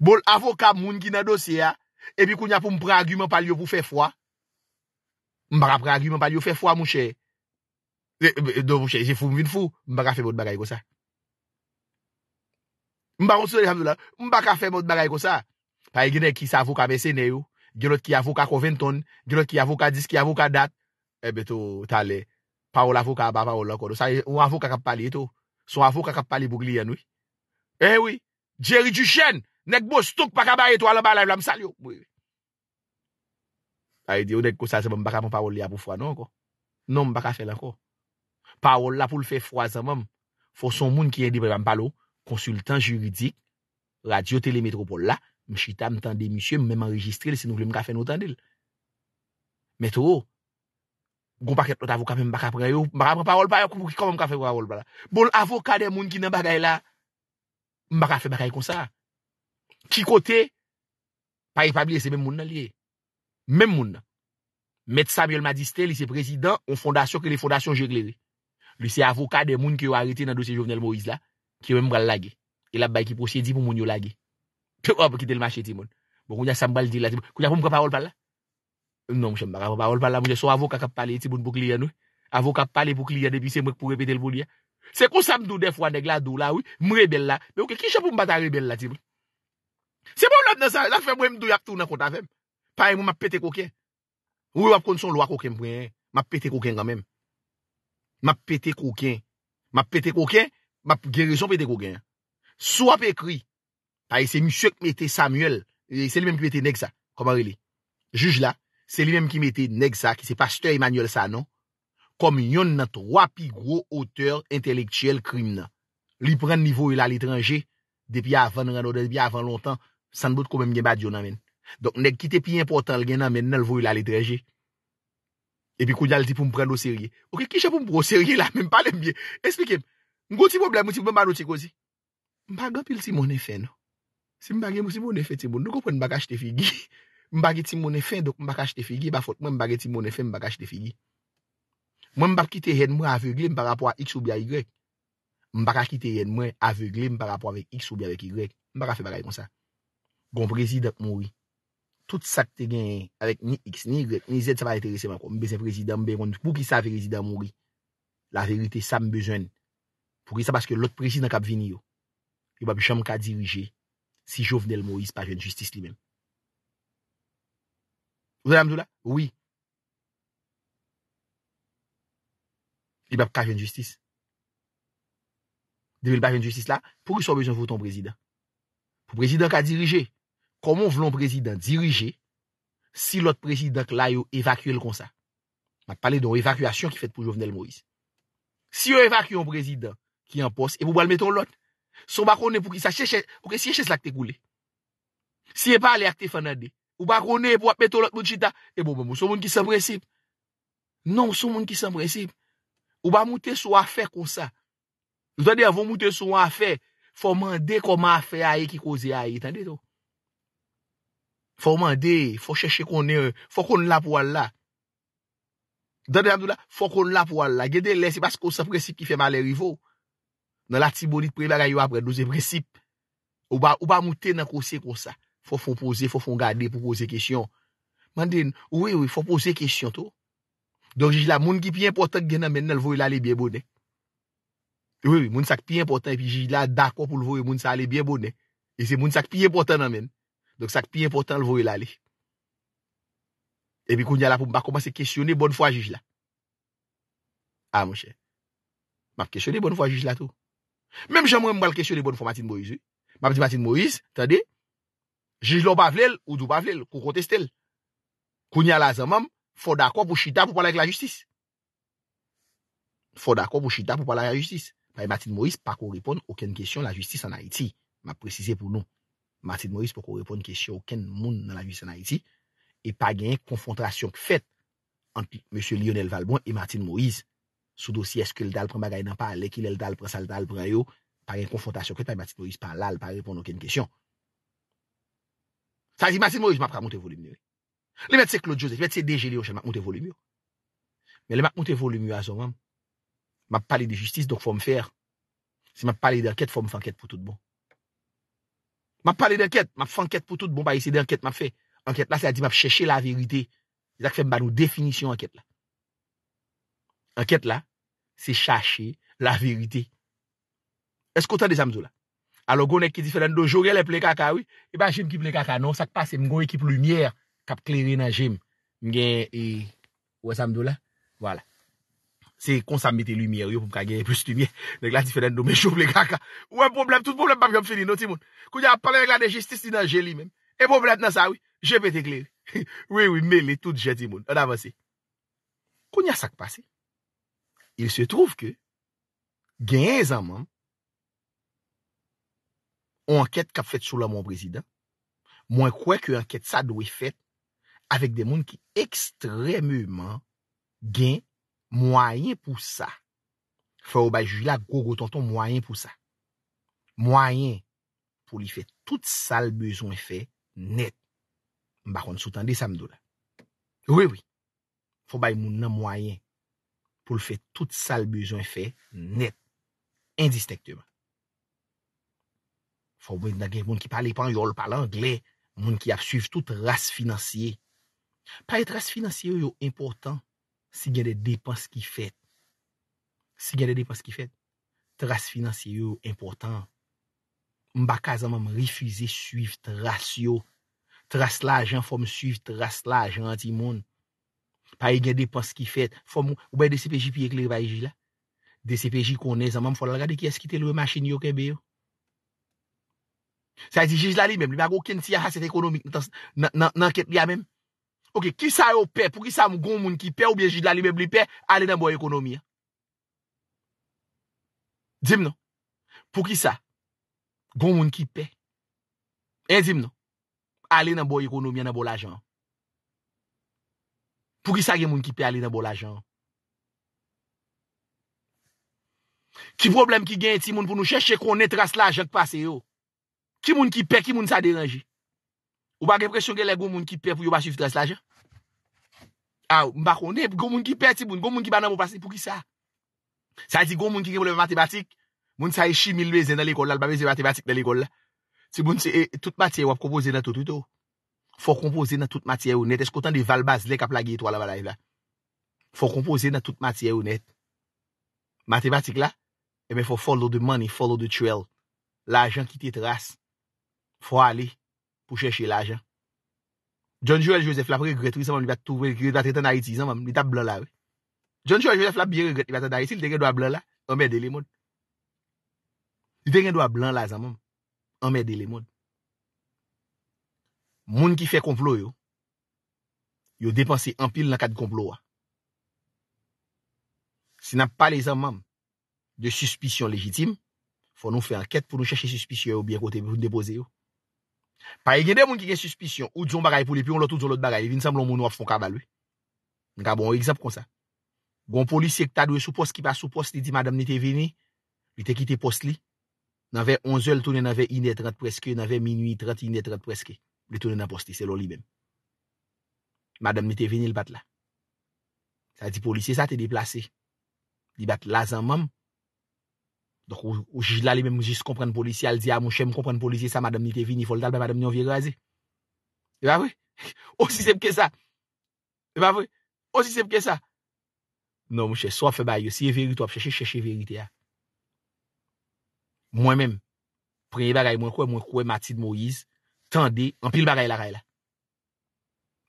Bol avou ka moun ki nan dosye ya Epi kou nya pou mpren agumen pali yo pou fe fwa Mbaka pre agumen pali yo fe fwa mouche Do mouche, se fou mvin fou, mbaka fe moun bagay kosa Mbaka fe moun bagay kosa Paye genye ki sa avou ka besene yo Genote ki avou ka koventon Genote ki avou ka dis, ki avou ka dat Epi tou tale, pa ou la avou ka, pa ou la kodo Un avou ka kap pali tou Son avou kakap pali boug li yan wè. E eh wè. Djeri du chen. Nèk bo stok pakabaye. To ala balay vlam sal yo. A yi di ou nèk ko sa se mwen baka pou parol li apou fwa nan non, wè ko. Nan mwen baka fè lan wè ko. Parol la pou l fè fwa zan wè mwen. Fos son moun ki yè dibre mwen palo. Konsultan juridik. Radio telemetro pou l la. Mwen chita mwen tan de misye. Mwen mwen registre li. Senon kwen mwen ka fè nou tan dil. Metro. Gon pa ket not avokade m baka preyo, m baka preparol pa yo, koum pou ki koman m kafe m baka preparol pa la. Bon, avokade moun ki nan bagay la, m baka fe bakay konsa. Ki kote, pari pabliye se men moun nan liye. Men m moun nan. Met Samyol Madiste, lise prezident, ou fondasyon ki li fondasyon jegleri. Lise avokade moun ki yo harite nan dosye Jovenel Moïse la, ki yo m baka lage. E la bay ki prosyedi pou moun yo lage. Oh, Pyo wap ki tel macheti moun. Bon, konja Sambal di la, konja pou m preparol pa la. Non mwen chanm baka. Mwen pa wala mwen je sou avokat kap pale. Ti bon boklian wè. Avokat pale boklian. Depi se mwen pou repete l pou li ya. Se kon sa mdou def wane gla dou la wè. Mwen rebel la. Mwen wè ki chanm pou mbata rebel la ti wè. Se mwen wè mwen na sa. La fè mwen mdou yak tou na kouta fèm. Pa e mwen mwen pete kokè. Mwen wè wè kon son lwa kokè mwen pre. Mwen pete kokè gwa mèm. Mwen pete kokè. Mwen pete kokè. Mwen gè rezon pete kokè. Sou ap ekri. Se li menm ki mette nek sa, ki se pasteur Emmanuel sa non, kom yon nan tro api gro auteur intelektuel krim nan. Li pren nivou yon e la l'itranje, depi avan nan anodezbi, avan lontan, san bout komem gen badyon nan men. Donk nek ki te pi importan lgen nan men nan lvou yon e la l'itranje. Epi kou djal ti pou mpren nou serye. Ok, ki chan pou mpren non? nou serye la, menm pale mbyen. Espeke, mgo ti mwen blan, mwen ti mwen ban nou ti kouzi. Mpa gapil si mwen ne fe nou. Si mba gen mwen si mwen ne fe ti mwen, nou kon pren bagaj te fi gyi. M bagay ti mounen fin, dok m bagay chite figi, ba fot m bagay ti mounen fin, m bagay chite figi. M bagay ki te yen mwen avegle, m par rapport a x ou bia y, m bagay ki te yen mwen avegle, m par rapport a x ou bia y, m bagay fe bagay kon sa. Gon prezident mouni, tout sa ki te gen, avek ni x ni y, ni z sa pa reterese man kon, m bezen prezident m ben kon, pou ki sa prezident mouni, la verite sa m bezon, pou ki sa, se yo lout prezident kap vini yo, yo babi chanm ka dirije, si jo vnel mouni, se pa gen justice li men Ou zanam zou la? Ouwi. Li bap kajen justice. Li bap kajen justice la, pou yon sou bezon vouton prezident. Pou prezident ka dirije. Koman vlon prezident dirije si lot prezident la yon evakue l kon sa? Mat pale don evakue asyon ki fet pou Jovenel Moïse. Si yon evakue yon prezident ki yon pos, e pou bal meton lot, sou bako ne pou ki sa cheshe, pou ki siye cheshe lak te goule. Si yon pa ale ak te fanade. Ou ba kone pou apetolot nou chita? E bon, bon, bon, sou moun ki san precipe. Non, sou moun ki san precipe. Ou ba moute sou afe kon sa. Nou ta de avon moute sou afe, fò mande koman afe aye ki kose aye, tan de to? Fò mande, fò chèche kone, fò kon la pou an la. Dan de yandou la, fò kon la pou an la. Gede lè, se bas kon san precipe ki fè male rivo. Nan la tibonit preba ganyo apre, nou se precipe. Ou ba moute nan kose kon sa. fò fon pose, fò fon gade, fò pose kèsyon. Mande, oue, oue, fò pose kèsyon, tou. Donk, jijila, moun ki pi importan gen nan men, nan l vò il alè biè bonè. Oue, oue, moun sak pi importan, pi jijila d'akwa pou l vò, moun sa alè biè bonè. E se moun sak pi importan nan men. Donk, sak pi importan l vò il alè. E bi koun jala pou mba koman se kèsyonè bon fwa jijila. A, moun chè. Mab kèsyonè bon fwa jijila, tou. Mèm chè mwen mba l kèsyonè bon fwa Matin Moïse, Jilou bavle el ou dou bavle el, kou konteste el. Kou nye alazan mam, fò da kò pou chida pou pala ek la justis. Fò da kò pou chida pou pala ek la justis. Pa e Martin Moïse pa kou repon okèn kèsyon la justis an Haiti. Ma prezise pou nou. Martin Moïse pa kou repon kèsyon okèn moun nan la justis an Haiti. E pa gen konfontrasyon k fèt. An pi, M. Lionel Valbon e Martin Moïse. Soudo si eske l dal pran bagay nan pa, leke l dal pran sal dal pran yo. Pa gen konfontrasyon k fèt, pa e Martin Moïse pa lal, pa repon okèn kèsyon. Sa zi masin mou, jis ma pra moute volum yo. Li met se Claude Joseph, li met se Dejelio, jen ma moute volum yo. Men li ma moute volum yo a zon wamp. Ma pale de justice, donk fò m fèr. Se ma pale de anket, fò m fè anket pou tout bon. Ma pale de anket, ma fè anket pou tout bon, ba yisi de anket, ma fè anket la, se a di ma fè chèche la verite. Zak fèm ba nou definisyon anket la. Anket la, se chèche la verite. Eskoutan de Zamzou la. alo gwen ek ki diferendo, jo gwen le ple kaka, e ba jim ki ple kaka, nou sak pase, mwen gwen ek ki plumyer, kap kleri nan jim, mwen gen, e, wazam do la, wala, se konsam meti lumyer, yo pou mka genye plus lumyer, negla diferendo, men jom ple kaka, wè problem, tout problem, pap jom fini, nou ti moun, koun ya pale regla de jistis, ti nan jeli men, e problem nan sa wè, jep ete kleri, wè wè, mele tout jeti moun, an avansi, koun ya sak pase, il se tr ou anket kap fet sou la moun prezident, mwen kwe ke anket sa dwe fet avek de moun ki ekstremumen gen mwayen pou sa. Fwe ou bay jilak gogo tonton mwayen pou sa. Mwayen pou li fet tout sal bezon fe net. Mbakon sou tande samdou la. Oui, oui. Fwe bay moun nan mwayen pou li fet tout sal bezon fe net. Indistektyman. Fò mwen nan gen moun ki pale pan yol pale angle, moun ki ap suiv tout rase finanseye. Paye rase finanseye yo important, si gen de depans ki fet. Si gen de depans ki fet, rase finanseye yo important. Mbakaz anman m rifize suiv rase yo. Rase la ajan fòm suiv rase la ajan anti moun. Paye gen depans ki fet, fòm ou baye DCPJ pi ekle vayi jila. DCPJ konez anman m folal gade ki eskite lwe machini yo kebe yo. Sa di jizlali mèm li mè a bon go ken ti a haset ekonomi nan ket li a mèm. Ok, ki sa yo pe pou ki sa mou goun moun ki pe ou bi jizlali mèm li pe, ale nan bo ekonomi a. Dime nou, pou ki sa goun moun ki pe. E dime nou, ale nan bo ekonomi a nan bo la jan. Pou ki sa gen moun ki pe ale nan bo la jan. Ki problem ki gen ti moun pou nou chèche kon netras la jan k pase yo. Ki moun ki pe, ki moun sa deranji? Ou ba gepresyon gen le goun moun ki pe pou yo ba suivi dres laje? A, mba konde, goun moun ki pe, ti moun, goun moun ki banan pou pasi pou ki sa? Sa yi ti goun moun ki ke pou le matematik, moun sa yi e shi milweze nan l'ekol la, l'ba weze matematik nan l'ekol la. Ti moun se, e, tout matye wap kompoze nan tout wito. Fwa kompoze nan tout matye ou net, eskotan de valbaz le kap la giet wala wala ev la. Fwa kompoze nan tout matye ou net. Matematik la, e me fwa follow the money, follow the trail. La ajan ki te trase Fwa alè pou chèche l'ajan. John Joel Joseph la pregretri, saman li va toube, li va tretan a iti, saman li ta blan la we. John Joel Joseph la pregretri, li va tretan a iti, li te gen do a blan la, an mè de li moun. Li te gen do a blan la, saman, an mè de li moun. Moun ki fè konplo yo, yo depanse empil nan kat konplo wa. Se nan pale zanman, de suspisyon legitime, fwa nou fè anket pou nou chèche suspisyon yo, biyan kote pou nou depose yo. Pa e gen de moun ki gen suspisyon, ou di zon bagay pou li pi, ou lot ou di zon lot bagay, vi nisamblon moun wap fokabalwe. Mwen ka bon ekzamp kon sa. Gon polisye k ta dwe sou post ki pa sou post li di madame ni te veni, li te kite post li. Nan ve 11 el toune nan ve 1.30 preske, nan ve minuit 30, 1.30 preske, li toune nan post li, se lon li ben. Madame ni te veni l bat la. Sa di polisye sa te deplase. Li bat la zan mam. Donk ou jil ale men mwen jist komprenn polisye al diya, ah, mwen chen mwen komprenn polisye sa madam ni te vin, ni fol dal pa madam ni an vire azi. E ba vwe? O si se mke sa? E ba vwe? O si se mke sa? Non mwen chen so ap fe bayo, si e veri to ap chen chen chen veri te ya. Mwen men, preye bagay mwen kwe, mwen kwe mati de Moise, tende, an pil bagay la ray la.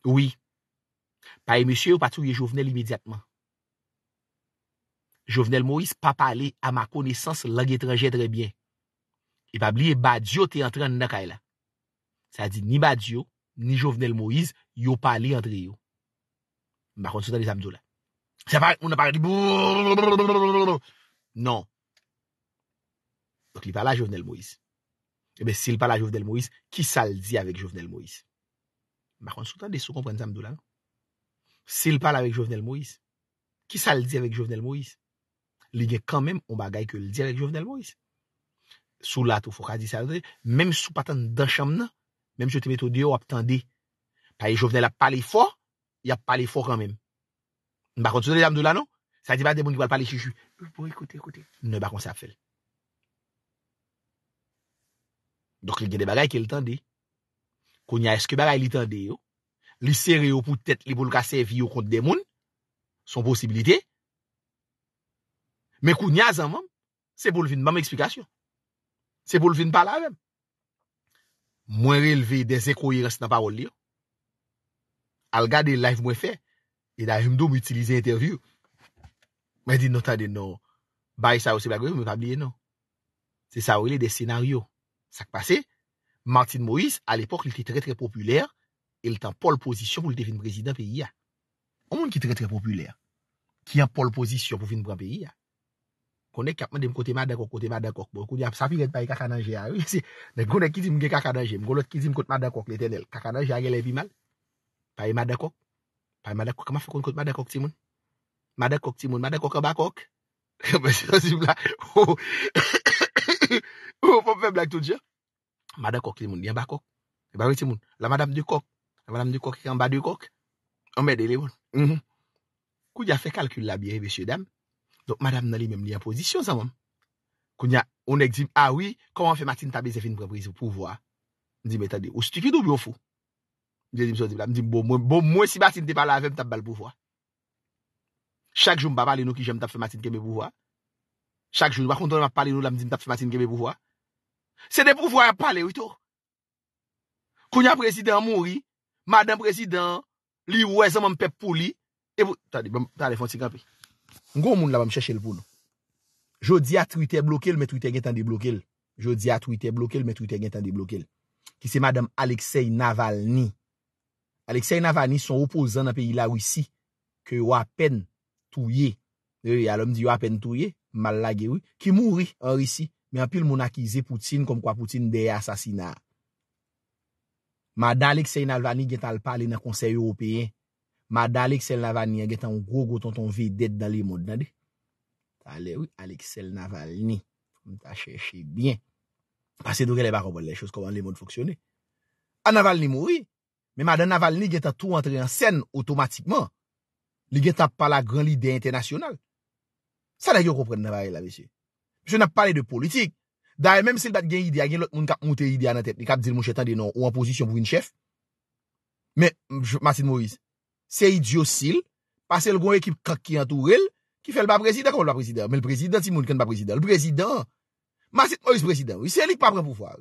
Ouwi, pa e mesye ou pa tou ye jovenel imediatman. Jovenel Moïse pa pale a ma konesans la getranje trebyen. E pa bliye, badyo te entren na kaila. Sa di ni badyo, ni Jovenel Moïse, yo pale entre yo. Makan sou tan de Zabdou la. Se pa, ou na pa, Non. Ok, li pale a Jovenel Moïse. Ebe, eh sil pale a Jovenel Moïse, ki sa ldi avek Jovenel Moïse? Makan sou tan de sou kompren Zabdou la? Sil pale avek Jovenel Moïse, ki sa ldi avek Jovenel Moïse? li gen kanmèm ou bagay ke l'direk jovenel Moïse. Sou lat ou fokadis, mèm sou patan dan chanm nan, mèm sou te meto deyo ap tan de, paye jovenel ap pale fò, y ap pale fò kanmèm. N bakon sou de damdou la nou, sa di ba demoun ki wale pale chichou, nou bakon sa ap fèl. Dok li gen de bagay ke l'tan de, kon ya eske bagay l'tan de yo, li seri yo pou tèt li pou l'kase vi yo kont demoun, son posibilite, Mè kou nyazan mèm, se pou l'vin mèm eksplikasyon. Se pou l'vin pala mèm. Mwen releve de zè kouyres nan parol liyo. Al ga de live mwen fe, e da jimdo mwen itilize intervyu, mwen di notan de nou, baye sa ou se bagoy mwen pabliye nou. Se sa ou li de senaryo. Sak pase, Martin Moïse, al epok li te tre tre populèr, il te an pol pozisyon pou li te vin prezident peyi ya. An moun ki tre tre populèr, ki an pol pozisyon pou vin bran peyi ya. Bon, kounen e ki apman dem kote madakok, kote madakok. Bon, kounen ap safi gen paye kakananje a. Nek kounen kizim gen kakananje, mgon lot kizim kote madakok le tenel. Kakananje a gen le vi mal. Paye madakok. Paye madakok. Kama fokoun kote madakok ti moun? Madakok ti moun. Madakok a bakok? Mwen se yon si mla. Mwen fok mwen blak tout jen. Madakok ti moun. Gen bakok. E ba wè ti moun. La madame du kok. La madame du kok. E kan ba du kok. O mwen de li moun. Mhm. Kounen a fe kalk Dok madame nan li menm li aposisyon sa man. Koun ya, onek di, a ah oui, koman fe matin ta beze fin prebrizi pou vwa? Di me tade, ou stifi dou bi ou fou? Di me sot di bla, mdi bo mwen si matin te pala avem tab bal pou vwa? Chak jou mba pale nou ki jem tab fe matin keme pou vwa? Chak jou mba konton mba pale nou la mdi mtape fe matin keme pou vwa? Se de pou vwa ya pale wito? Koun ya prezident moun ri, madame prezident, li wè zanman pep pou li, e vou, tade, bèm, tade fon si gampi. Ngo moun la mam chèche l pou nou. Jodi a Twitter blokil, me Twitter gen tan deblokil. Jodi a Twitter blokil, me Twitter gen tan deblokil. Ki se Madame Alexei Navalny. Alexei Navalny son opozan nan peyi la wisi. Ke wapen touye. E, alom di wapen touye, mal lagewi. Ki mouri an wisi. Men apil moun akize Poutine kom kwa Poutine dey asasina. Madame Alexei Navalny gen talpale nan konsey europeyen. Ma da Aleksel Navalny an geta an gro go ton ton vi dete da li mod nan de. Aleksel Navalny. Mwen ta chèche bien. Pase doke le bako bol le chòs koman li mod foksyone. An Navalny mouri. Men ma dan Navalny geta tou antre an sen otomatikman. Li geta pala gran li de internasyonal. Sa la yo kopren Navalny la vese. Se nap pale de politik. Daye menm sel bat gen yide a gen lòt moun kap moutè yide an an tep. Ni kap zil moun chetan de nan ou an posisyon pou yin chèf. Men, Matin Moris. Se idiosil, pa se l gwen ekip kak ki an tou rel, ki fe l ba prezident kon l ba prezident. Men l prezident, si moun ken l ba prezident. L prezident, Martin Moïse prezident, se li pa prezident pou fwa.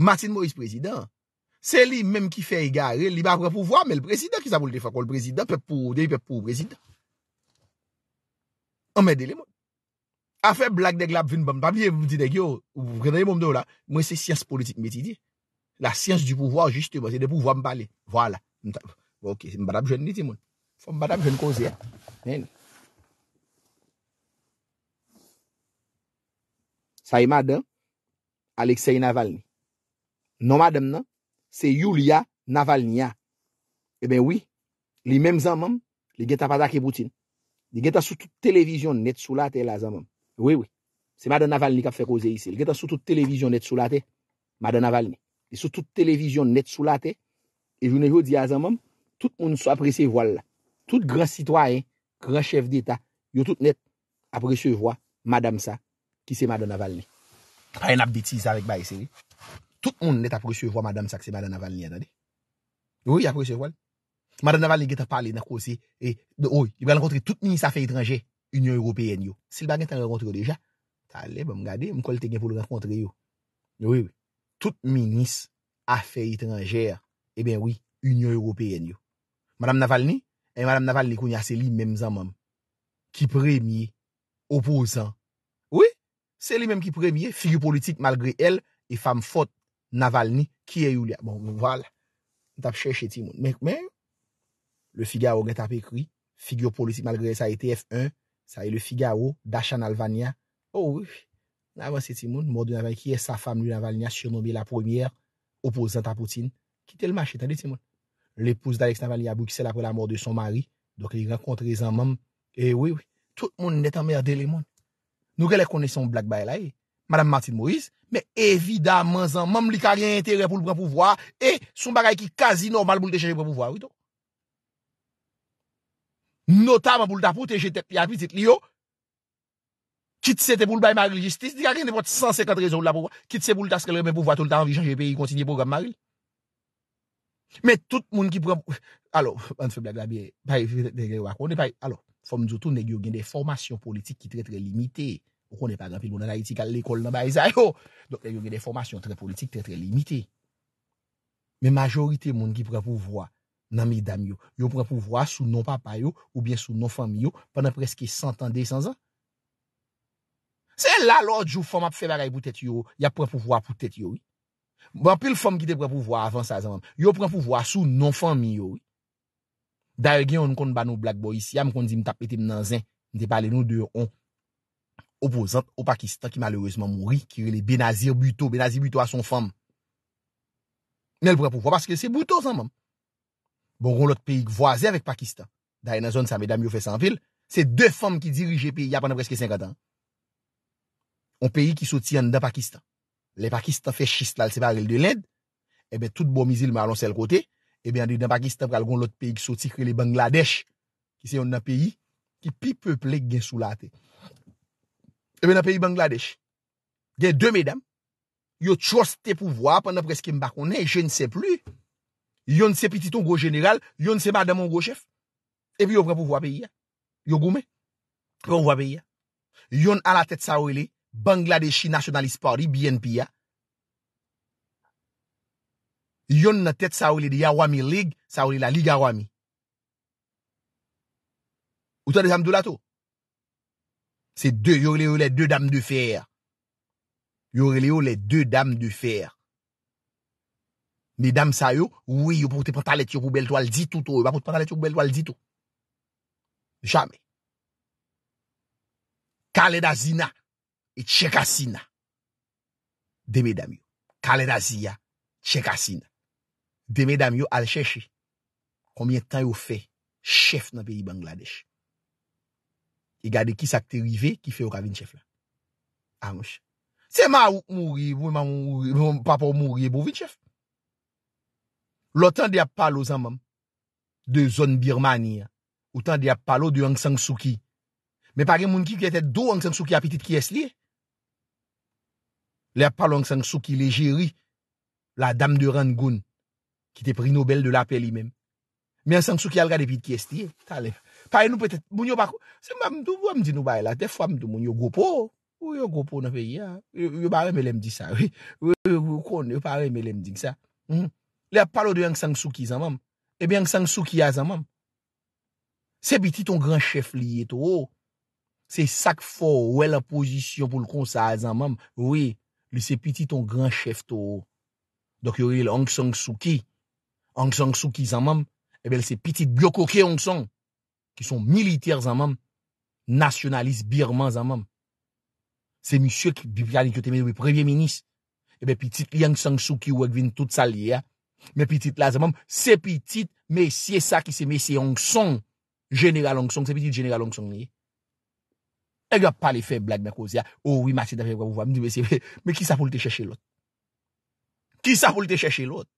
Martin Moïse prezident, se li menm ki fe e gare, li pa prezident pou fwa, men l prezident ki sa pou l defa kon l prezident, pep pou, dey pep pou prezident. An men dele moun. Afen blak deg lab vin ban, papye mwen didek yo, mwen se siyans politik metidi. La siyans du pou fwa, juste mwen, se de pou fwa m bali. Voilà. Ok, se mbada mjen niti moun. Fom mbada mjen kouze ya. Men. Sa e madan, Alexei Navalny. Non madan non. nan, se yul ya, Navalny ya. E eh ben oui, li menm zanman, li geta pata ki boutin. Li geta sou tout televizyon net sou la te la zanman. Oui, oui. Se madan Navalny kap fe kouze yisi. Li geta sou tout televizyon net sou la te, madan Navalny. Li sou tout televizyon net sou la te, e jounen yo di ya zanman, Tout moun sou apre se voil. Tout gran sitwaen, gran chef d'eta, yo tout net apre se voil madame sa, ki se madame Navalny. Pa en ap detise avik bay se. Tout moun net apre se voil madame sa, ki se madame Navalny, anade. Yo, yo apre se voil. Madame Navalny ge ta pale, nan kou se. Yo, yo, yo, yo, yo, yo, yo, yo, yo, yo, yo, yo. Si l bagen ten re rentre yo deja, ta ale, mwen gade, mwen kol te gen pou le rentre yo. Eh yo, yo, yo. Tout moun nis apre se voil, e ben wou, yon yon europeen yo. Madame Navalny, e Madame Navalny koun yase li menm zan menm, ki premye, opozan. Oui, se li menm ki premye, figyo politik malgre el, e fam fote, Navalny, ki e yulia. Bon, moun val, moun tap chèche ti moun. Mèk mèk, le figya o gen tap ekri, figyo politik malgre sa ete F1, sa e le figya o, Dasha Nalvanya. Oh oui, nan moun se ti moun, moun de Navalny ki e sa fam li Navalny a surnombe la premiè, opozan ta poutin. Ki telman chèche, ta de ti moun. L'épouse d'Alex Navalli a boukise l'apre la mort de son mari. Dok yi renkontre zan mèm. Et oui, oui. Tout moun net amèr de lè moun. Nou ke lè kone son blak bay la yi. Eh? Madame Martine Moïse. Mè evidemment zan mèm li ka rien intèrè pou l'bran pouvwa. Et son bagay ki kazi normal pou l'decheche pou l'bran pouvwa. Nota mèm pou l'decheche pou l'decheche pou l'decheche pou l'decheche pou l'decheche pou l'decheche pou l'decheche pou l'decheche pou l'decheche pou l'decheche pou l'decheche pou l'decheche pou l'deche Mè tout moun ki prèp... Alo, mwen fè blag la bè, bay, bay, bay, bay, bay, alo, fòm djoutou nè yon gen de formasyon politik ki trè trè limitè. O konè par anpè yon nanay ti kal l'ekol nan bay zay yo. Dok nè yon gen de formasyon trè politik trè trè limitè. Mè majorité moun ki prèpouvoa nan mi dam yo, yo prèpouvoa sou non papa yo ou bien sou non fam yo pèndan preske 100 an, 200 an. Se lalò djou fòm ap fè baray pou tèt yo, ya prèpouvoa pou tèt yo. Bon, pou l'fomme ki te prèpouvo non a avans a zanman, yo prèpouvo a sou non-fomme yo. Da yon gen yon kon ban nou Black Boy, si ya m kon di m tap ete m nan zan, m de pale nou de yon. Opposante ou Pakistan ki malheureseman mouri, ki re le benazir buto, benazir buto a son fomme. Men l prèpouvo, paske se buto zanman. Bon, kon l ot peyi k voaze avèk Pakistan. Da yon zon sa medam yo fè sanvil, se de fomme ki dirije peyi apanè preske 50 an. On peyi ki sotiyan dan Pakistan. Eh bon le Pakistan fèchiste lal separel de lèd. Ebe, eh tout bomizil malon sel kote. Ebe, an di nan Pakistan pral goun lòt peyi ki sotikre le Bangladesh. Ki se yon nan peyi ki pi peu plek gen sou late. Ebe, nan peyi Bangladesh. Gen dè mèdam. Yon troste pou vwa pwè nan preske mbakonè. Je nse pli. Yon se piti ton gò general. Yon se madamon gò chef. Ebi, yon vwa pou vwa peyi ya. Yon goume. Yon vwa peyi ya. Yon an la tèt sa wè li. Bangladechi Nationalist Party, BNP ya. Yon notet sa ou li de Yawami League, sa ou li la Liga Yawami. Ou ta de Jamdou Lato? Se de, yon li ou le de Dam de Fer. Yon li ou le de Dam de Fer. Ni Dam sayo, ou yon pou te patalet yon koubel to alzitou to. Oh, yon pa pou te patalet yon koubel to alzitou. Jamme. Kale da zina. E tsek asina. Deme damyo. Kale da ziya. Tsek asina. Deme damyo al chèche. Koumye tan yo fè. Chèf nan peyi Bangladeshi. E gade ki sakte rive. Ki fè yo kavin chèf la. Amouche. Se ma ou mou yé. Mou mou yé. Mou mou mou yé. Mou mou yé bou vin chèf. Lo tan di ap palo zan mam. De zon Birmaniya. Ou tan di ap palo de wang sang souki. Me pari moun ki ki ete dou wang sang souki apitit ki es liye. Le ap palo anksan sou ki le jeri La dam de rangoun Ki te pri Nobel de la pe li men Me anksan sou ki alga depi de kesti Ta le Pare nou petet Moun yo bako Se mbamdou mbou amdi nou bay la Te fwamdou moun yo gopo Ou yo gopo na pe ya Yo bare me lem di sa Yo kone yo pare me lem dig sa hmm. Le ap palo de anksan sou ki zanman Ebe anksan sou ki a zanman Se biti ton gran chef liye to oh. Se sak fo Ouwe la posisyon pou l kon sa a zanman Ouwe Eh li eh se piti ton gran chef to ho. Dok yo yoye l'ang sang souki. Ang sang souki zanman. Ebel se piti bioko ke ang sang. Ki son militer zanman. Nationalist birman zanman. Se misye ki biyanik yo temen ou prevyen menis. Ebel piti li ang sang souki ou agvin tout sa liye. Me piti la zanman. Se piti mesye sa ki se mesye ang sang. General ang sang. Se piti general ang sang liye. Ek ap pale fe blag men kouzya. Ouwi oh mati nan fe pou vwa. Men ki sa pou lte cheche lout? Ki sa pou lte cheche lout?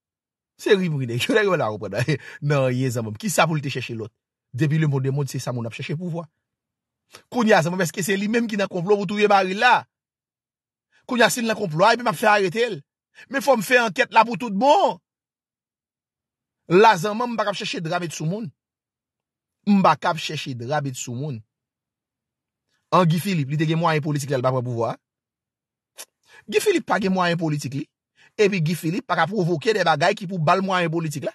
Se ribri dey. Non ye zanmoum. Ki sa pou lte cheche lout? Depi le moun de moun se sa moun ap cheche pou vwa. Koun ya zanmoum eske se li menm ki nan konplo. Boutou ye maril la. Koun ya sin nan konplo. Ape m ap fe aret el. Men fò m fe anket la pou tout bon. La zanmoum m bak ap cheche drabe t sou moun. M bak ap cheche drabe t sou moun. An oh, Gifilip li te gen mwa yon politik li al ba mwa pou vwa. Gifilip pa gen mwa yon politik li. E pi Gifilip pa ka provoke de bagay ki pou bal mwa yon politik la.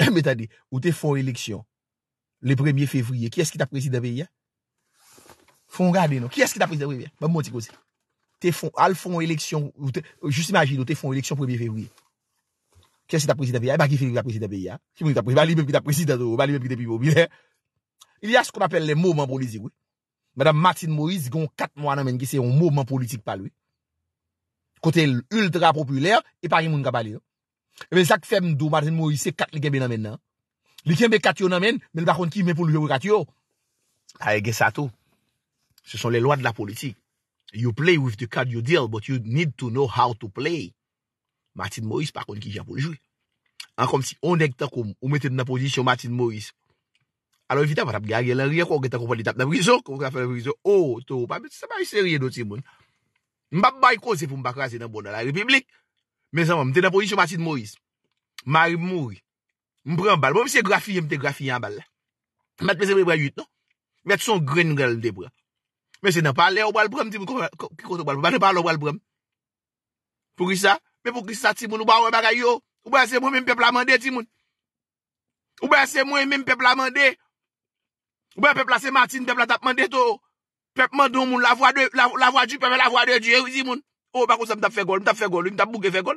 Eh, Meta di, ou te fon eleksyon le premye fevriye, ki es ki ta preside beye? Fon gade nou, ki es ki ta preside beye? Ba mwoti kosi. Te fon, al fon eleksyon, ou te, ou just imagine ou te fon eleksyon premye fevriye. Ki es ki ta preside beye? E ba Gifilip ki ta preside beye. Ki mweni ta preside, ba li mweni ki ta preside do, ba li mweni ki te preside do. Il y a skon apel le moumen politik wè. Madame Martine Moïse gwen kat mwa nanmen ki se yon moumen politik pal wè. Kote ultrapopuler, e pari moun kabali wè. E eh ben sak fem do Martine Moïse kat li genbe nanmen nan. Li genbe kat yo nanmen, men bakon ki men pou lye wè kat yo. A e gesato. Se son le loa de la politik. You play with the card you deal, but you need to know how to play. Martine Moïse bakon ki japon jou. An kom si on dek takoum, ou mette dna posisyon Martine Moïse. alo evita patap garye lan riyan kwa ou geta kou pa li tap nan briso, kou grafe nan briso, ou, to, pa, mwen se sa bay serye nou ti moun, mba bay ko se pou mba krasi nan bon nan la republik, mwen se moun, mwen te nan po yi sou matin mwoyis, mwa yi mwoyi, mwen pre mbal, mwen se grafi yi mte grafi yi an bal, mwen se mwen yi bre yut nou, mwen se son gren yi gre l mte bre, mwen se nan pale ou bal brem ti moun, kikot ou bal brem, mwen se pale ou bal brem, pou ki sa, mwen pou ki sa ti moun, Ou bè peplase Matin, pepl la tap mande to. Pep mandou moun la vwa de, la vwa di, pepe la vwa de di, e wizi moun. Ou oh, bako sa m tap fe gol, m tap fe gol, m tap bouge fe gol.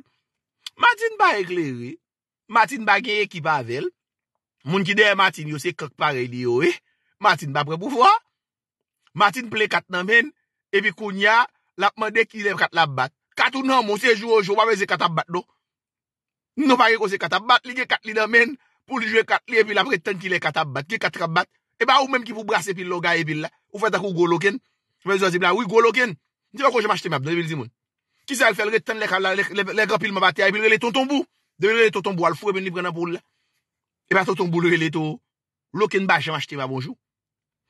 Matin ba ekleri. Matin ba gere ki pavel. Moun ki deye Matin, yo se kak pareli yo e. Eh. Matin ba bre pou fwa. Matin ple kat nan men, e pi kounya, la pwande ki le kat labat. Kat ou nan moun se jou ou jou, wame se katabat do. Nou pare kon se katabat, li ge kat li nan men, pou li jwe kat li, e pi la preten ki le katabat. E ba ou menm ki pou brase pil lo ga e bil la. Ou fè takou gwo loken. Mè zò zibla, ou gwo loken. Ndi wè kon jè m'achete mè ap nan e bil zi moun. Kisa al fèl reten lèk an la lèk an pil mabate a e bil rele tonton bou. Dè bil rele tonton bou al fwe men li prena pou lè. E ba tonton bou lè lè tou. Loken ba jè m'achete mè ap mounjou.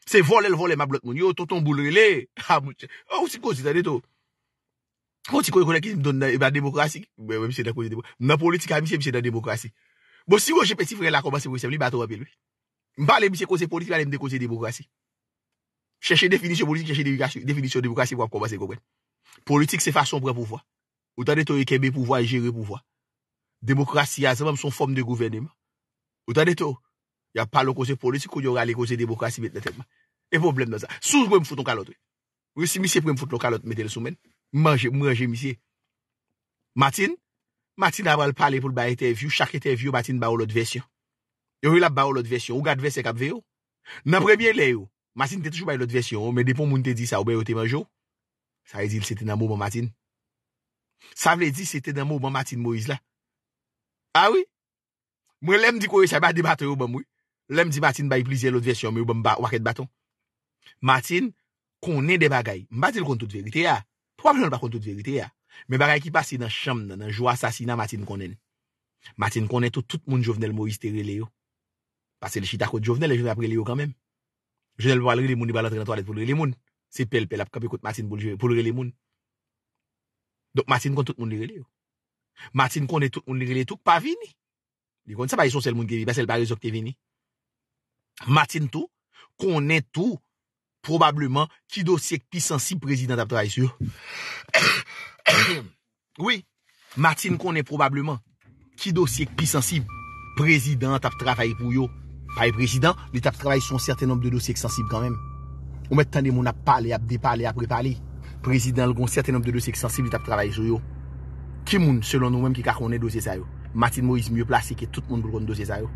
Se vole l vole mablo toun. Yo tonton bou lè ah, lè. Ou si kouzi tani tou. Ou si kouzi kouzi kouzi kouzi m don nan e ba demokrasi. Mè mse nan kouzi M'parle misye kose politik, m'alem de kose demokrasi. Cheche definisyon politik, cheche definisyon demokrasi, m'ap komase gomen. Politik se fason pre pou vwa. Ou tan de to, e kebe pou vwa, e jere pou vwa. Demokrasi, a zan mam son form de gouverne m. Ou tan de to, ya palo kose politik, kou yon rale kose demokrasi mette tenman. E pou blen nan zan. Sous mwen mfouton kalot we. Mwen si misye pre mfouton kalot, mette le soumen. Mwen je misye. Matin, matin aval pale pou l'bayete vyu, chak ete vyu, matin ba ou lot versyon. Yo yon ap ba ou lot versyon. Ou gad versyon kap ve yo. Nan prebyen le yo. Matin te toujou bay lot versyon. Men depon moun te di sa ou bay yo te manjou. Sa e di l sete nan mou ban Matin. Sa vle di sete nan mou ban Matin Moiz la. A wè. Mwen lem di kouye sa ba debato yo ban mou. Lem di Matin bay plizye lot versyon. Men yo ban waket baton. Matin konen de bagay. Mba di l kontout verite ya. Pwa mwen l pa kontout verite ya. Men bagay ki pasi nan cham nan jou asasi nan Matin konen. Matin konen tou tout moun jovenel Moiz te re le yo. Ase li chita kote jovenel e jive apre li yo kanmem Jenel bo alri li moun li balantrenato alet pou li li moun Se pel pel ap kap ekote Matin pou li li moun Dok Matin kon tout moun li li yo Matin kon netout moun li li touk pa vini Di kon sa baye son sel moun gevi Basel baye souk te vini Matin tou Kon netou Probableman Ki dosye kpi sensib prezident ap trafay sou Oui Matin kon netou Probableman Ki dosye kpi sensib prezident ap trafay pou yo Pari prezidant, l'etap trabay son certain nombre de dosye ek sensib kanmem. Ou met tande moun ap pale, ap depale, ap repale. Prezidant, l'gon certain nombre de dosye ek sensib l'etap trabay sou yo. Ki moun selon nou menm ki kakone dosye sa yo? Matin Moise, myo plase ke tout moun blokon dosye sa yo?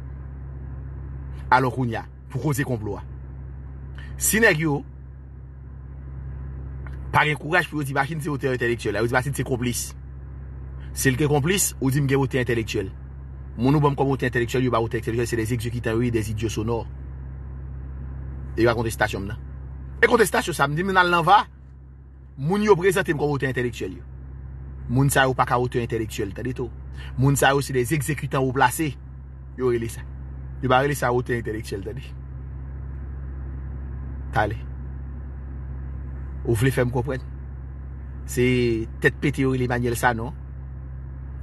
Alon koun ya, pou kose konplo a? Si ne gyo, pari koujaj pou yoti bachin se yote entelektuel, yoti bachin se komplis. Se yote komplis, yoti mge yote entelektuel. Moun ou bon m komote inteleksyel yo ba ote inteleksyel se de zekjekitan yo e de zidyo sonor E yo akonte stasyon m nan E akonte stasyon sa m di men al nan va Moun yo prezante m komote inteleksyel yo Moun sa yo pa ka ote inteleksyel ta ditou Moun sa yo se de zekjekitan yo plase Yo rele sa Yo ba rele sa ote inteleksyel ta ditou Ta le Ou vle fe m kompren Se tet pete yo rele manyele sa non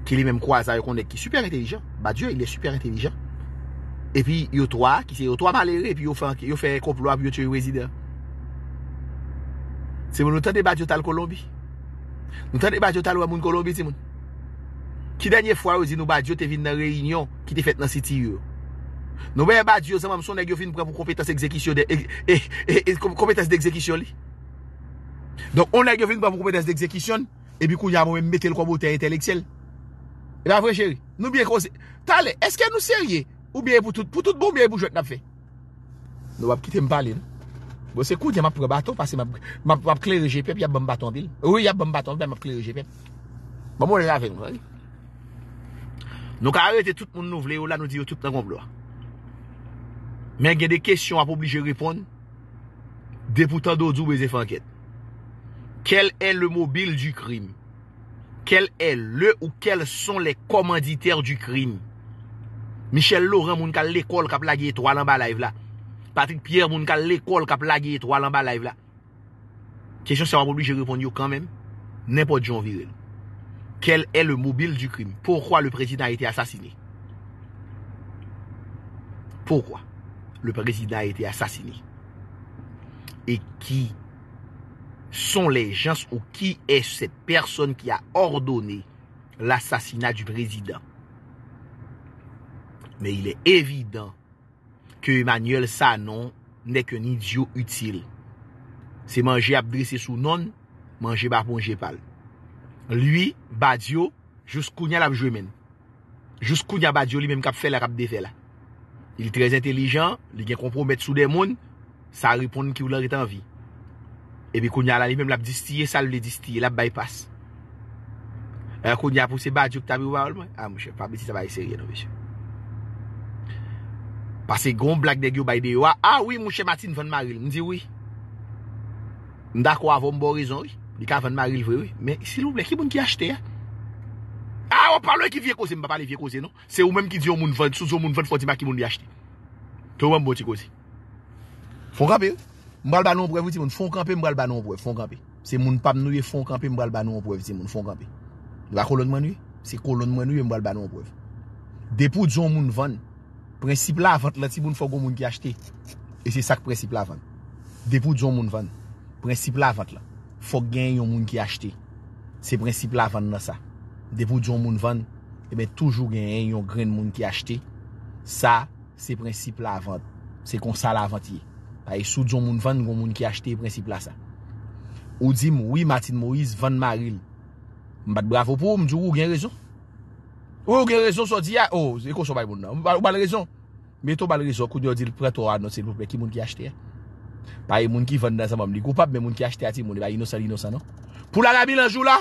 ki li menm kwa sa yo kondek ki super intelijen ba diyo il e super intelijen e pi yo toa, ki se yo toa malere e pi yo fe komplo api yo che yon rezidè se moun nou tan de ba diyo tal Kolombi nou tan de ba diyo tal wè moun Kolombi zi moun ki danyè fwa yo zi nou ba diyo te vin nan reyinyon ki te fet nan siti yon nou be ba diyo zan mam son ne gyo fin prè pou kompetansi ekzekisyon e kompetansi de ekzekisyon li donk on ne gyo fin prè pou kompetansi de ekzekisyon e bi kou yam mwen metel kwa mwen teriteleksyel E la vre cheri, nou biye kose, talè, eske nou serye, ou biye pou tout, pou tout bon biye pou jwet nap fe. Nou wap kite mpale, nou. Bo se kout, yon map probato, pasi map klereje pep, yap bambato an bil. Ou yap bambato an bil, map klereje pep. Mpamo lè la ven, nou. Nou ka arete tout moun nou vle, ou la nou diyo tout nan gomplo. Men gen de kesyon ap oblije ripon, depoutan do djoube ze fanket. Kel en le mobil du krim? Kel el le ou kel son le komanditer du krim? Michel Laurent moun kal le kol kap la ge etro alan ba la ev la. Patrick Pierre moun kal le kol kap la ge etro alan ba la ev la. Kesyon sa wap obli, jè repon yo kan men. Nèpo dijon virel. Kel el le mobil du krim? Poukwa le prezident a ete asasine? Poukwa le prezident a ete asasine? E ki... Son le jans ou ki es set person ki a ordone l'assasina du prezident. Men il e evident ke Emmanuel Sanon nek non, en idyo util. Se manje ap drise sou non, manje ba pon jepal. Lui, badyo, jous kounya la mjou men. Jous kounya badyo li menm kap fel la kap defel. Il trez intelijan, li gen kompromet sou demoun, sa repond ki ou lor etan vi. Ebi kounya la li mèm l ap distiye, salve distiye, l ap baypas E euh, kounya pou se badjouk tabi ou ba ou l mwen A mwenche, pa biti tabay serye nou vish Pase goun blak deg yo bayde yo A wè mwenche matin vèn maril, mwen di wè Mda kwa vò mbo rezon wè Dika vèn maril vè wè Mwen si loup lè, ki moun ki achte ya A wè palo e ki vie koze, mwen pa pale vie koze nou Se ou mèm ki di yo moun vèn, sou zo moun vèn fò di ma ki moun li achte To wè mbo ti koze Fò gabè ou Nbon bray mbon onprev ou ti moun fon kampe mbon arp ch tall ti moun fon kabpe moun pad minor puppy mbalon banon. I基本 kivas 없는 niye. Kok cirde lan oran yor prinsipe ev climb toge yon priрас ki achete. Enche propos pou prinsipe ev climb toge. Inche propos pou prinsipe ev climb toge. Ish grassroots bow troule. Inn scène pikisoaries nyilôten kuyar ten gris pou prinsipe. Dansten k dis kou. Ay, e soudjon moun vande goun moun ki achete e prensipla sa. Ou di mou, ou i matin mou, ou i zvan maril. Mbate bravo pou, mdjou ou gen rezon. Ou gen rezon so di ya, ou, ekou so bay moun nan. Ou bal rezon. Meto bal rezon kou di yo di l pretoran nan, se l poupe ki moun ki achete. Baye moun ki vande nan sa moun. Li koupap, me moun ki achete ati moun, e baye inosan inosan non? nan. Pou la rabi lan jou la?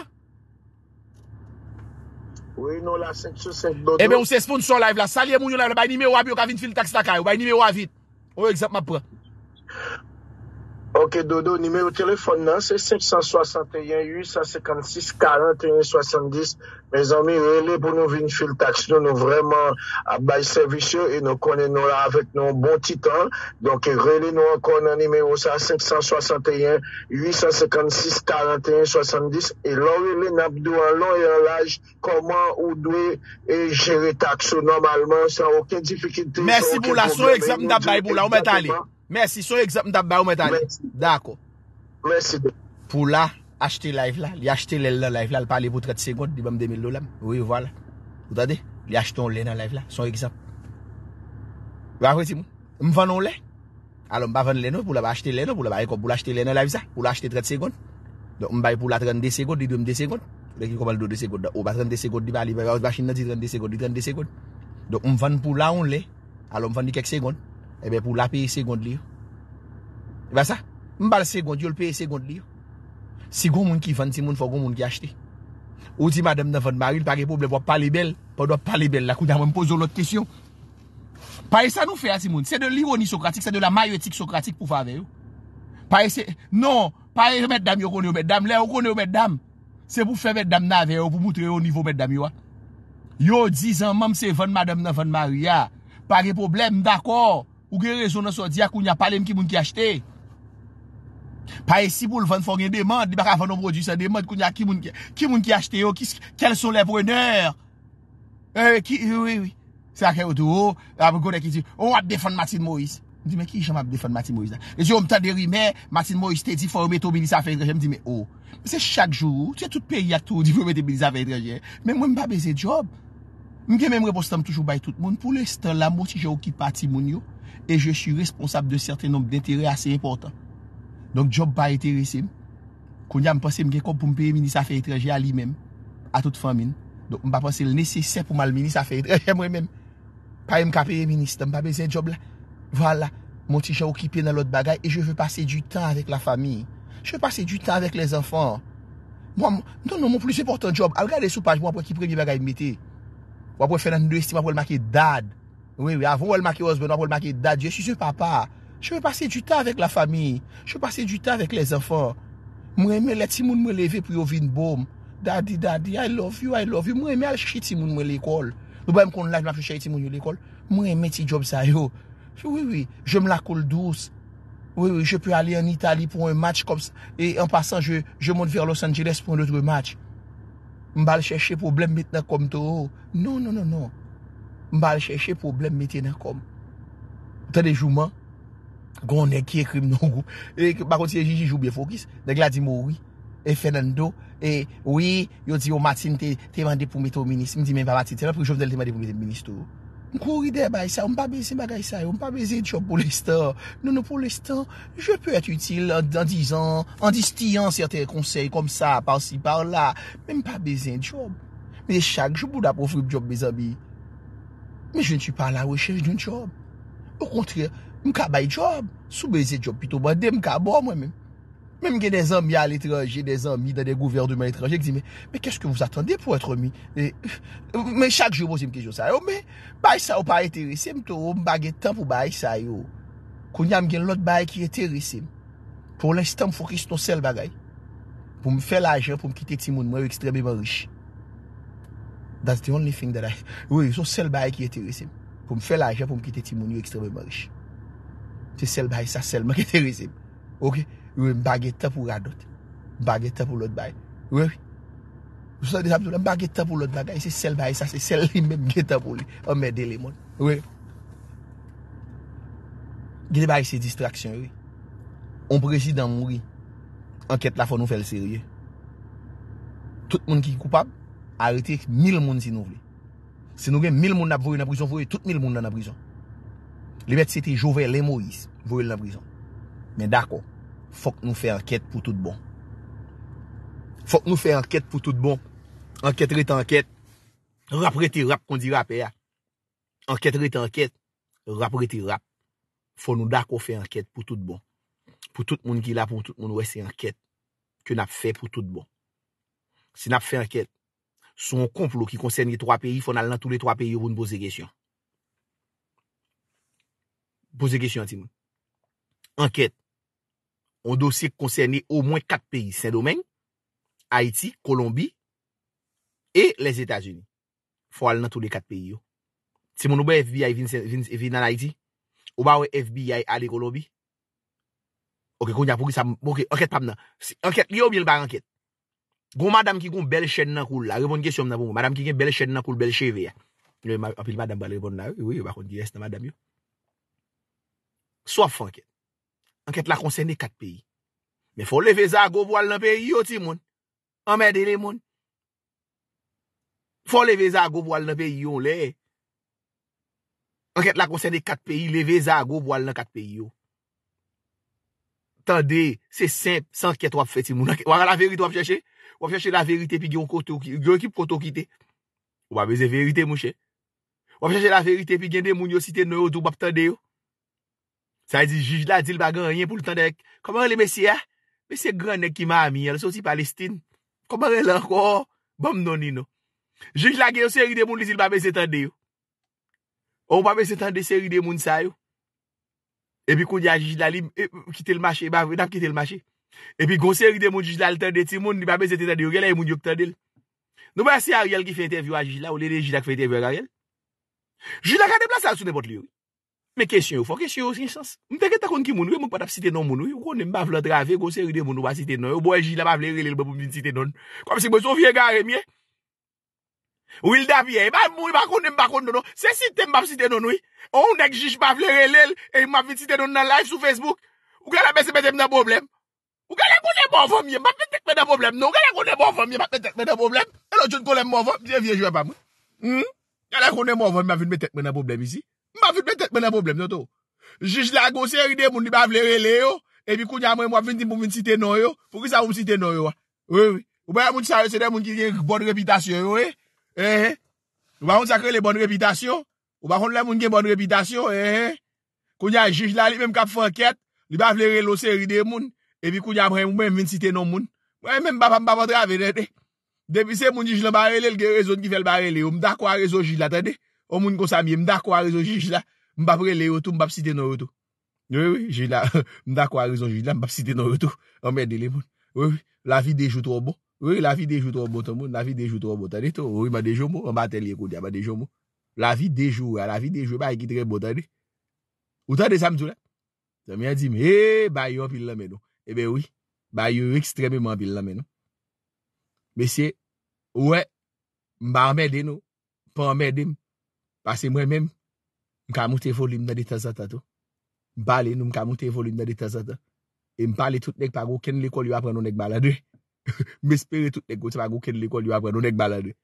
Ou ino la, seksyo seksyo dodo. Ebe eh ou sekspon son live la, salye moun yo la, baye ni me wabi yo ka vint fil taks lak Ok, dodo, nimeyo telefon nan, se 761-856-4170, men zami, rele pou nou vin fil taks nou nou vreman abay servisye, e nou konen nou la avet nou bon titan, donke rele nou e an konen nimeyo sa 761-856-4170, e lor rele nabdou an lor yon laj, koman ou dwe e jere takso normalman, sa oken difikinti. Mersi bou la, sou ekzame d'abay bou la, ou men tali? Mersi, son ekzap mta bè ou mwen tanè. Mersi. Dako. Mersi. Pou la, ashte live la. Li ashte lè lè live la. Alpali pou 30 sekondi, bèm demè lè lèm. Ouye, wala. Ou tade, li ashte ou lè lè live la. Son ekzap. Wakwe si moun. Mwen fèn ou lè. Alon mwen fèn lè nou. Pou la bè ashte lè nou. Pou la bè ekon pou l'ashte lè lè live sa. Pou lè ashte 30 sekondi. Don mwen bè pou la 32 sekondi, 32 sekondi. Lè ki komal 2 sekondi. Ebe eh pou la peye segonde liyo Ebe eh sa, mbal segonde, yo l peye segonde liyo Si goun moun ki vant, si moun fò goun moun ki achete Ou di madame nan vant mari, l pa repoblè, wap pale bel Wap pale bel, l akou da mwen pozo l ot kèsyon Pae sa nou fè a ti moun, se de l ironi sokratik, se de la mayotik sokratik pou fà veyo Pae se, non, pae met dam yo kon yo met dam, le yo kon yo met dam Se pou fè met dam nan veyo, pou moutre yo nivou met dam yo Yo di zan moun se vant madame nan vant mari, ya Pae repoblè, mdakò Ou gen rezon an so di a koun ya pale m ki moun ki achete? Pa e sipoul van foryen deman, di baka van o produsan deman koun ya ki moun ki achete yo, kel son eh, oh, oh. le preneur? E, ki, ou, ou, ou, se akè yotou, ou, abou kone ki di, ou ap defan Matin Moïse? Di me, ki jaman ap defan Matin Moïse da? E di yo m tan deri me, Matin Moïse te di fòm eto minisa fèdreje, mi di me, ou, se chak jou, tiè tout peyatou di fòm eto minisa fèdreje, men mwen m pa beze job, m gen men m repostam toujou bay tout Et je suis responsable de certains nombres d'intérêt assez important. Donc, job pas intéressé. Kounia, m'pense m'ge kop pou m'pére-ministre à faire étranger à li mèm. A tout fond mèm. Donc, m'pense m'le nécessaire pou m'alministre à faire étranger mèm. Pa m'ka pére-ministre, m'pa bèze job la. Voilà, m'onti j'en occupé dans l'autre bagay. Et je veux passer du temps avec la famille. Je veux passer du temps avec les enfants. Non, non, m'on plus important job. Al gade sou page, m'wap wè kipre mi bagay m'bité. Wap wè fè nan de estime, wap wè l'maké dad. Oui, oui, avon wèl maki os ben wèl wèl maki dadi. Je suis un papa. Je veux passer du temps avec la famille. Je veux passer du temps avec les enfants. Mwè mè lè ti moun mwè lèvé pou yò vin bòm. Dadi, dadi, I love you, I love you. Mwè mè lè chè ti moun mwè l'école. Mwè mè ti job sayo. Oui, oui, je mè la colle douce. Oui, oui, je peux aller en Italie pou un match comme ça. Et en passant, je monte vers Los Angeles pou un autre match. Mbè lè chè chè probleme maintenant comme toi. Non, non, non, non. Mba al chèche problem mè tè nan kom Tè de jouman Gounè kè krim nou E bako ti e jiji jou bè fokis De Gladimo wè E Fernando E wè Yo di yo matin te mande pou mè tou minis Mdi men pa matin te mande pou mè te mande pou mè te minis tou Mkou ridè ba isa Mpa beze mba ga isa Mpa beze job pou lestan Nono pou lestan Jè pou et utile Dan dizan An diz tiyan certain konsey kom sa Par si par la Mwen pa beze job Mwen chak jou bouda pou frip job bezan bi Mwen chak jou bouda pou frip job bezan bi Men jwen ti pa la wechej doun job. Ou kontre, mka bay job. Sou beze job pito bade, mka bo mwen men. Men mgen de zan mi a letranje, de zan mi dan de gouverdouman letranje. Jek di men, men keske vous attendez pou etre mi? Men chak jwou bozim kejyo sa yo. Men bay sa yo pa eterisem to. M bagetan pou bay sa yo. Kounya mgen lot bay ki eterisem. Pour l'instant m fokist nou sel bagay. Pou m fè la jen pou m kite timoun mwen yo ekstremement riche. That's the only thing that I... Oui, yon son sel baye ki ete resim. Pou m fè la aje pou m kite timoun yon ekstremè mè riche. Se sel baye sa sel mè ke ete resim. Ok? Oui, m baget ta pou radot. Baget ta pou lot baye. Oui. Sou sa de sa boudou la, baget ta pou lot bagay. Se sel baye sa, se sel li mèm geta pou li. A mè dele moun. Oui. Gète baye se distraksyon, oui. On presi dan m wri. Anket la fò nou fèl serye. Tout moun ki koupam. A rete mil moun zinou vle. Se nou vle mil moun nap vwe na brison, vwe tout mil moun nan na brison. Le bet se te Jovelle et Moïse vwe la brison. Men dako, fok nou fè anket pou tout bon. Fok nou fè anket pou tout bon. Anket rete anket. Rap rete rap kon di rap e ya. Anket rete anket. Rap rete rap. Fon nou dako fè anket pou tout bon. Pou tout moun ki la pou tout moun wè se anket. Ke nap fè pou tout bon. Se nap fè anket. Son konplo ki konsenye 3 peyi, fwen al nan tou le 3 peyi yo voun boze gesyon. Boze gesyon ti mwen. Enkèt. On dosye konsenye ou mwen 4 peyi. Saint-Domingue, Haiti, Colombie, et les Etats-Unis. Fwen al nan tou le 4 peyi yo. Ti mwen oube FBI vin nan Haiti? Ou ba oube FBI ale Colombie? Ok, konja pou ki sa mwen. Ok, enkèt pa mnen. Enkèt, li oubi l bar enkèt. Gon madam ki goun bel chen nan koul la, repon gè syon nan pou moun, madam ki gen bel chen nan koul bel cheve ya, apil madam bal repon nan, yoy, bakon, yes na madam yoy. Swa fanket, anket la konsen de kat peyi, men fon le veza gobo al nan peyi yoy ti moun, amède le moun. Fon le veza gobo al nan peyi yoy le, anket la konsen de kat peyi, le veza gobo al nan kat peyi yoy. Tande, se senp, senp ket wap feti moun, wak an la veri wap chèche, Wap cheche la verite pi gen yon koto ki te. Wap cheche la verite mouche. Wap cheche la verite pi gen de moun yo si te nou yo doun bap tande yo. Sa yi di, jij la di l bagan yon pou l tande ek. Koman le mesi ya? Ah? Mese gran ek ki mami, ala sou si Palestine. Koman ren lanko? Bam noni nou. Jij la gen yon seri de moun li zil bap mese tande yo. Ou bap mese tande seri de moun sa yo. E bi koun ya jij la li e, kitel mache, e bav yon e ap kitel mache. Epi gose rite moun jilal tande ti moun Ni mame zete tande yon Gela yon moun yon tande Nou mwese a riyal ki feytevyo a jilal Ou lele jilak feytevyo a riyal Jilak a te plasa sou ne pot liyo Me kesyon ou fò, kesyon ou sin chans Mwen teke takon ki moun Ou mwen mwen pa dap sitenon moun ou Ou mwen mbavle drave Gose rite moun ou ba sitenon Ou mwen jilal mbavle relil Mwen mwen sitenon Kom si mwen sou viegan remye Ou il dap ye Mwen mwen mwen mwen mwen mwen mwen mwen mwen mwen mwen mwen Ou galè konè mò vòm yè, mbak te tek mè nan boblem nou? Ou galè konè mò vòm yè, mbak te tek mè nan boblem? E lò joun konè mò vòm, diye vie jwe pa mwen? Hmm? Galè konè mò vòm, mba vin mbe tek mè nan boblem isi? Mba vin mbe tek mè nan boblem, noto? Jij la gò, seri de moun, di bav lè relè yo, e bi kounyan mwen mwa vin, di mbou vin sitenor yo, fok yè sa voun sitenor yo, wè wè. Ou bayan moun sa wè, se den moun ki gen bon repitasyon yo, wè? Eh? Ehe. Eh. Ou bayan sak Ebi kou nya mwen mwen ven siten nou moun. Mwen mwen mbapa mbapa tra vene te. Depi se moun di jilan barele lge rezon ki vel barele yo. Mda kwa rezon jila te de. O moun konsamiye mda kwa rezon jila. Mbap rele yo tou mbap siten nou yo tou. Yo yo jila. Mda kwa rezon jila mbap siten nou yo tou. O mwen dele moun. Ou la fi dejou tou obo. Ou la fi dejou tou obo tou moun. La fi dejou tou obo te de. Ou yi ma dejou obo. O mba ten liye kou diya ma dejou obo. La fi dejou ya. Eh, la fi Ebe wè, mba yu ekstremèman bil la mè nou. Mbe se, wè, mba amèdè nou, pwa amèdèm. Pase mwen mèm, mka moutè volim nan deta zata tou. Mba lè nou, mka moutè volim nan deta zata. E mba lè tout lèk pa gou ken lèkol yu apren nou nèk bala dè. Mbe spè lè tout lèk go tè pa gou ken lèkol yu apren nou nèk bala dè.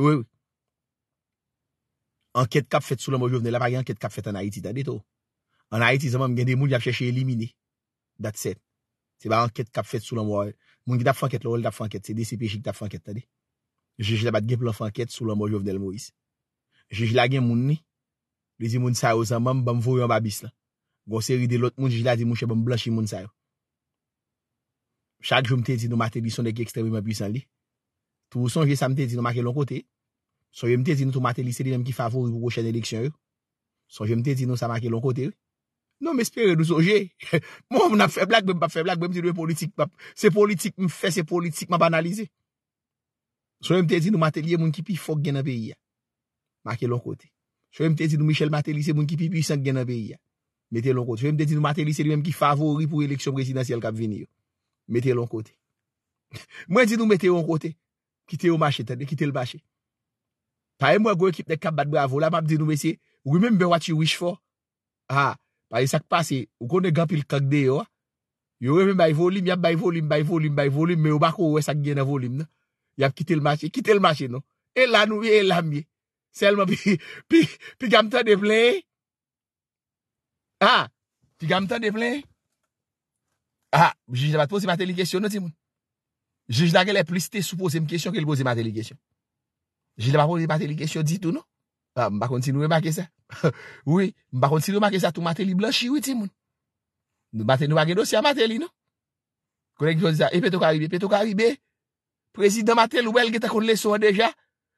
Wè wè. Anket kap fèt sou lèm wò jò vne, lè pa gen anket kap fèt anayiti ta detou. Anayiti zèman mgen de moun yap chèche elimini. Dat sèp. Se ba anket kap fet sou lom woy, moun ki dap fanket lor, dap fanket, se DCP chik dap fanket, ta de. Jej la bat gep lom fanket sou lom woy Jovenel Moïse. Jej la gen moun ni, li zi moun sa yo zan moun, bam voryon babis la. Gon seri de lot moun, jej la zi moun che bam blanchi moun sa yo. Chak jom te zi nou mate li son de ki ekstremlyman pwisan li. Tou son je sa mte zi nou make lom kote. Son je mte zi nou tou mate li se li lem ki favori pou koshen eleksyon yo. Son je mte zi nou sa make lom kote yo. Non, me espere nou soje. Moun ap feblak, mwen ap feblak, mwen ap zilwe politik. Se politik mwen fe, se politik mwen banalize. So, mwen te zinou Matelise, moun ki pi fok gen a beyi ya. Make lon kote. So, mwen te zinou Michel Matelise, moun ki pi pi sank gen a beyi ya. Mete lon kote. So, mwen te zinou Matelise, mwen ki favori pou eleksyon presidansiyal kap veni yo. Mete lon kote. Mwen te zinou mete lon kote. Kite yo machete, kite l machete. Pa mwen mwen gwe kip de kap bat bravo, la mwen te zinou mwen se, remember what you wish for? A yi e sak pase, ou kon de gapil kakde yo, yo wewe bay volim, yap bay volim, bay volim, bay volim, me ou bako we sak gen a volim, no? Yap kite l machi, kite l machi, no? E lan ou e lan mi? Selman pi, pi, pi gam tan defle? Ha, ah, pi gam tan defle? Ha, ah, jiji la pa te pose ma telekesyon, no, ti moun? Jiji la kele pliste sou pose m kesyon ke l goze ma telekesyon. Jiji la pa pose ma telekesyon di tou, no? Ah, mba kontinou emake sa. Mba kontinou emake sa tou matè li blanshi wè ti moun. Mba genosya matè li nou. Konek ki kon disa, epè tou ka aribe, epè tou ka aribe. Prezident matè lou wè lge ta kon leson deja.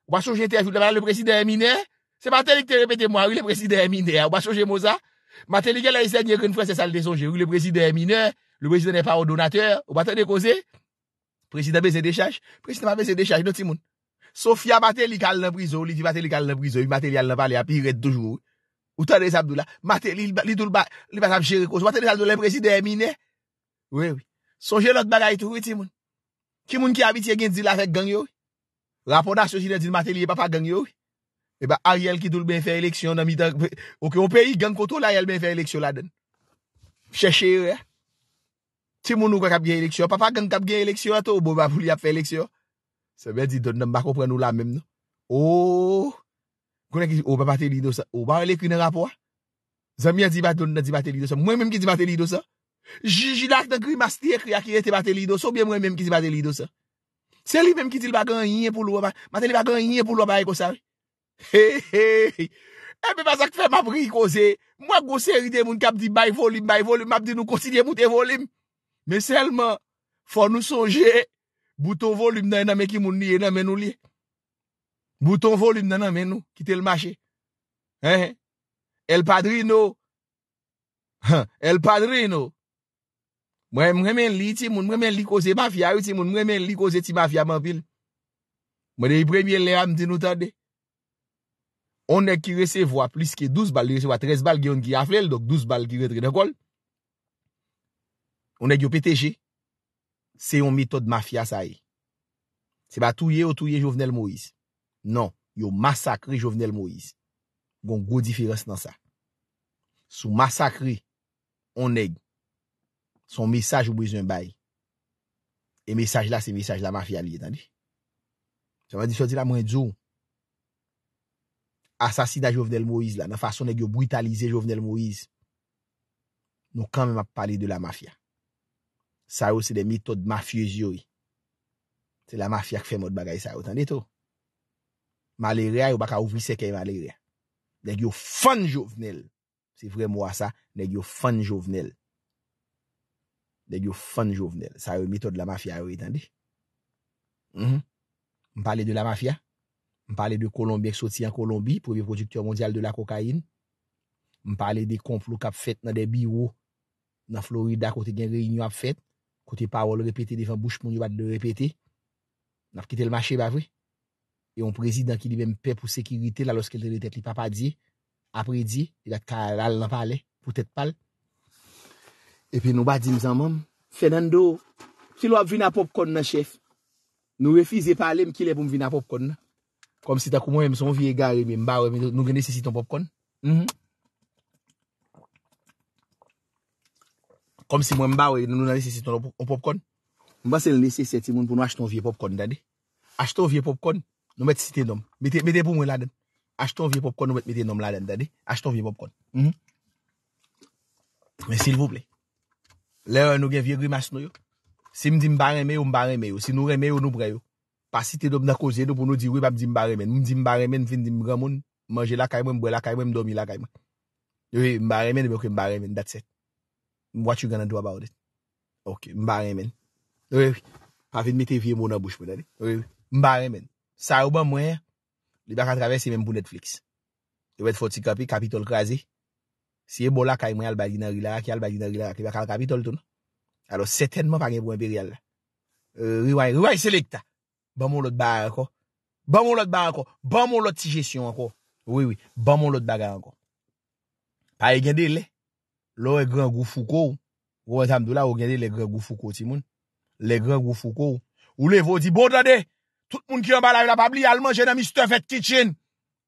Ouwa souje te ajouta banan le prezident emine. Se matè li ki te repete mwa, ouwe le prezident emine. Ouwa souje mouza. Matè li gen la lise nye kon fwese sa le desonje. Ouwe le prezident emine. Lou prezident e pa ou donateur. Ouwa te dekoze. Prezident bezè de chaj. Prezident bezè de chaj nou ti moun. Sofia Matel li kal nan prizo, li ti Matel li kal nan prizo, li Matel li al nan pale apiret doujou. Ou Tanez Abdoula, Matel li doul ba, li bat apjere kous, Matel li Abdoula preside emine. Ou e ou, son jenot bagay tou, ou e ti moun. Ki moun ki abitye gen zila fèk ganyou. Rapon da sosye de zil Matel li e papa ganyou. E eh ba Ariel ki doul ben fè eleksyon nan mi tan, ou ki ou peyi gen koto la Ariel ben fè eleksyon la den. Che chere. Ti moun ou kwa kap gen eleksyon, papa gen kap gen eleksyon ato, ou bo ba pou li ap fè eleksyon. Sebe di don nan ba kompren nou la menm nou. Ou, oh! kone ki, ou oh, oh, ba bate lidou sa. Ou ba ale kri nan rapwa. Zan mi a di ba don nan di bate lidou sa. Mwen menm ki di bate lidou sa. Jilak nan kri mas te kri a kire te bate lidou sa. Mwen menm ki di bate lidou sa. Se li menm ki di bagan yin pou loua. Mate li bagan yin pou loua baye kosan. Hey, hey, hey. Ebe bazak fe mabri koze. Mwa gose ride moun kap di baye volim, baye volim. Mabdi nou konti de moute volim. Men selman, fò nou sonje e. Bouton volum nan men nou ki moun ni ena men nou li. Bouton volum nan men nou ki tel mache. El padri nou. El padri nou. Mwen mwen li ti moun, mwen mwen li koze mafya ou ti moun, mwen mwen li koze ti mafya man pil. Mwen e i bremye le am ti nou tade. On e ki rese vo a plis ki 12 bal, li rese vo a 13 bal gyon ki afel, dok 12 bal ki retre de kol. On e gyo peteji. Se yon metode mafya sa e. Se ba touye ou touye Jovenel Moïse. Non. Yo masakri Jovenel Moïse. Gon gwo diferens nan sa. Sou masakri. On neg. Son mesaj ou bozoun bay. E mesaj la se mesaj la mafya li. Etan li. Se man diso di la mwen dzo. Asasina Jovenel Moïse la. Nan fason neg yo brutalize Jovenel Moïse. Non kan men ap pale de la mafya. Sarou se de mitode mafyezi yo yi. Se la mafya ke fe mod bagay sarou, tande to. Malere a yo baka ouvri seke malere. Negyo fan jovenel. Se vre mwa sa, negyo fan jovenel. Negyo fan jovenel. Sarou mitode la mafya yo yi, tande. Mpale mm-hmm. de la mafya. Mpale de Kolombi ek soti an Kolombi, proye prodiktyon mondyal de la kokain. Mpale de konflok ap fet nan de biro nan Florida kote gen reynyo ap fet. Kote parol repete defan bouch moun yo bat de repete. Nap kite l mache bavwe. E yon prezident ki di ve mpe pou sekirite la loske l rete li papa di. Apre di, yon kat karal nan pale, pou tet pale. Epe nou bat di mzan moun. Fernando, fil wap vi na popkonna chef. Nou refize pale mkile pou mvi na popkonna. Kom si takou mwen mson vi e gare mwen mbawe mwen nou vene sisi ton popkonna. Mm-hmm. Kom si mwen mba wè, nan nou nan lese se siton ou popkon. Mba se lese se siti moun pou nou ashton ou vie popkon, dade. Ashton ou vie popkon, nou met siti nom. Mete pou mwen laden. Ashton ou vie popkon, nou met mete nom laden, dade. Ashton ou vie popkon. Men mhm. sil vouple. Lè wè nou gen vie grimas nou yo. Si mdi mba reme yo, mba reme yo. Si nou reme yo, nou bre yo. Pa siti do mna koze do pou nou di wè pap di mba remen. Mdi mba remen vin di mga moun, manje lakay mwen, mbwe lakay mwen, mdomi lakay mwen. Yo wè eh, mba What you gonna do about it? Ok, mba remen. Oui, oui. Afin mi te viye moun a bouche moun ane. Oui, oui. Mba remen. Sa ou ba mwen, li baka travesi men pou Netflix. You wet 40 copy, kapitol krasi. Si ye bolakay mwen al bagina rila rak, al bagina rila rak, li baka al kapitol ton. Alo, setenman pa gen pou imperial la. Euh, reway, reway selekta. Ba moun lot baga anko. Ba moun lot baga anko. Ba moun lot sijesyon anko. Oui, oui. Ba moun lot baga anko. Pa ye gen dirle, Lou e gran gou foukou. Wou wazam dou la wou geni le gran gou foukou ti moun. Le gran gou foukou. Ou le wou di boudade. Tout moun ki yon balayou la pabli al manje nan Mr. Vet Kitchen.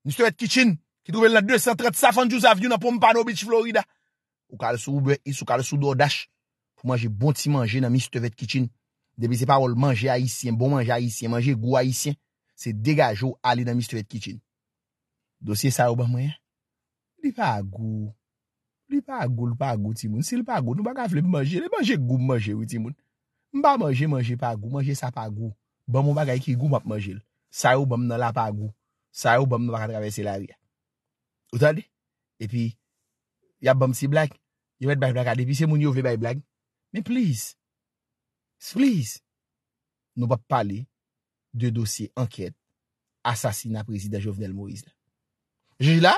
Mr. Vet Kitchen. Ki drouvel la 235 anjouz avyou nan Pompano Beach, Florida. Ou kal sou ou bwe is ou kal sou do odash. Fou manje bon ti manje nan Mr. Vet Kitchen. Debe se parol manje ayisyen, bon manje ayisyen, manje gou ayisyen. Se degajo ali nan Mr. Vet Kitchen. Dosye sa ou ba mwenye? Li va gou? Li pa goul, pa goul ti moun. Si li pa goul, nou ba ka flem manje. Li manje goul, manje wou ti moun. Mba manje, manje pa goul. Manje sa pa goul. Bon mou ba gaye ki goul map manje. Sa yo bom nan la pa goul. Sa yo bom nan baka travese la riyan. Ota li? E pi, ya bom si blak. Yo met bay blak ade. E pi se moun yo ve bay blak. Men please. Please. Nou ba pale de dosye anket asasina prezida Jovenel Moïse la. Je jila,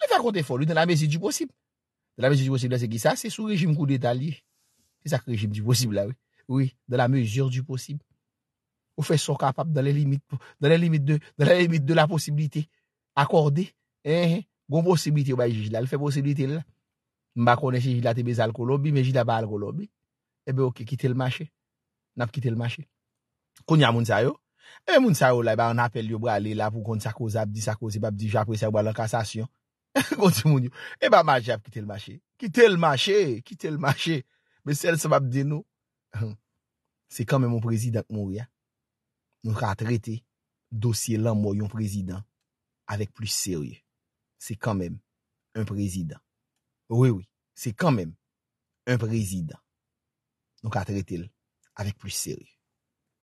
nou ba konte foli nan amesi di posib. De la mejur di posiblè se ki sa, se sou rejim kou detalye. Se sak rejim di posiblè we. Oui, de la mejur di posiblè. Ou fe sou kapap de la limit de la posiblite akorde. Gon posiblite ou ba yi jilal. Fe posiblite la. Mba kone se jilate bezal kolombi, me jilal ba al kolombi. Ebe eh ok, kite l'mache. Nap kite l'mache. Konya moun sayo. E eh moun sayo la, eba an apel yo brale la pou kon sakouza, ap di sakouze, bab di japo yi sa ou balan kasasyon. Gwons moun yo, e ba majap ki tel mache, ki tel mache, ki tel mache, mese el sa bab denou. Se kamen moun prezident moun wya, nou ka trete dosye lan moun yon prezident avek plis serye. Se kamen moun prezident, wye wye, se kamen moun prezident, nou ka trete l, avek plis serye.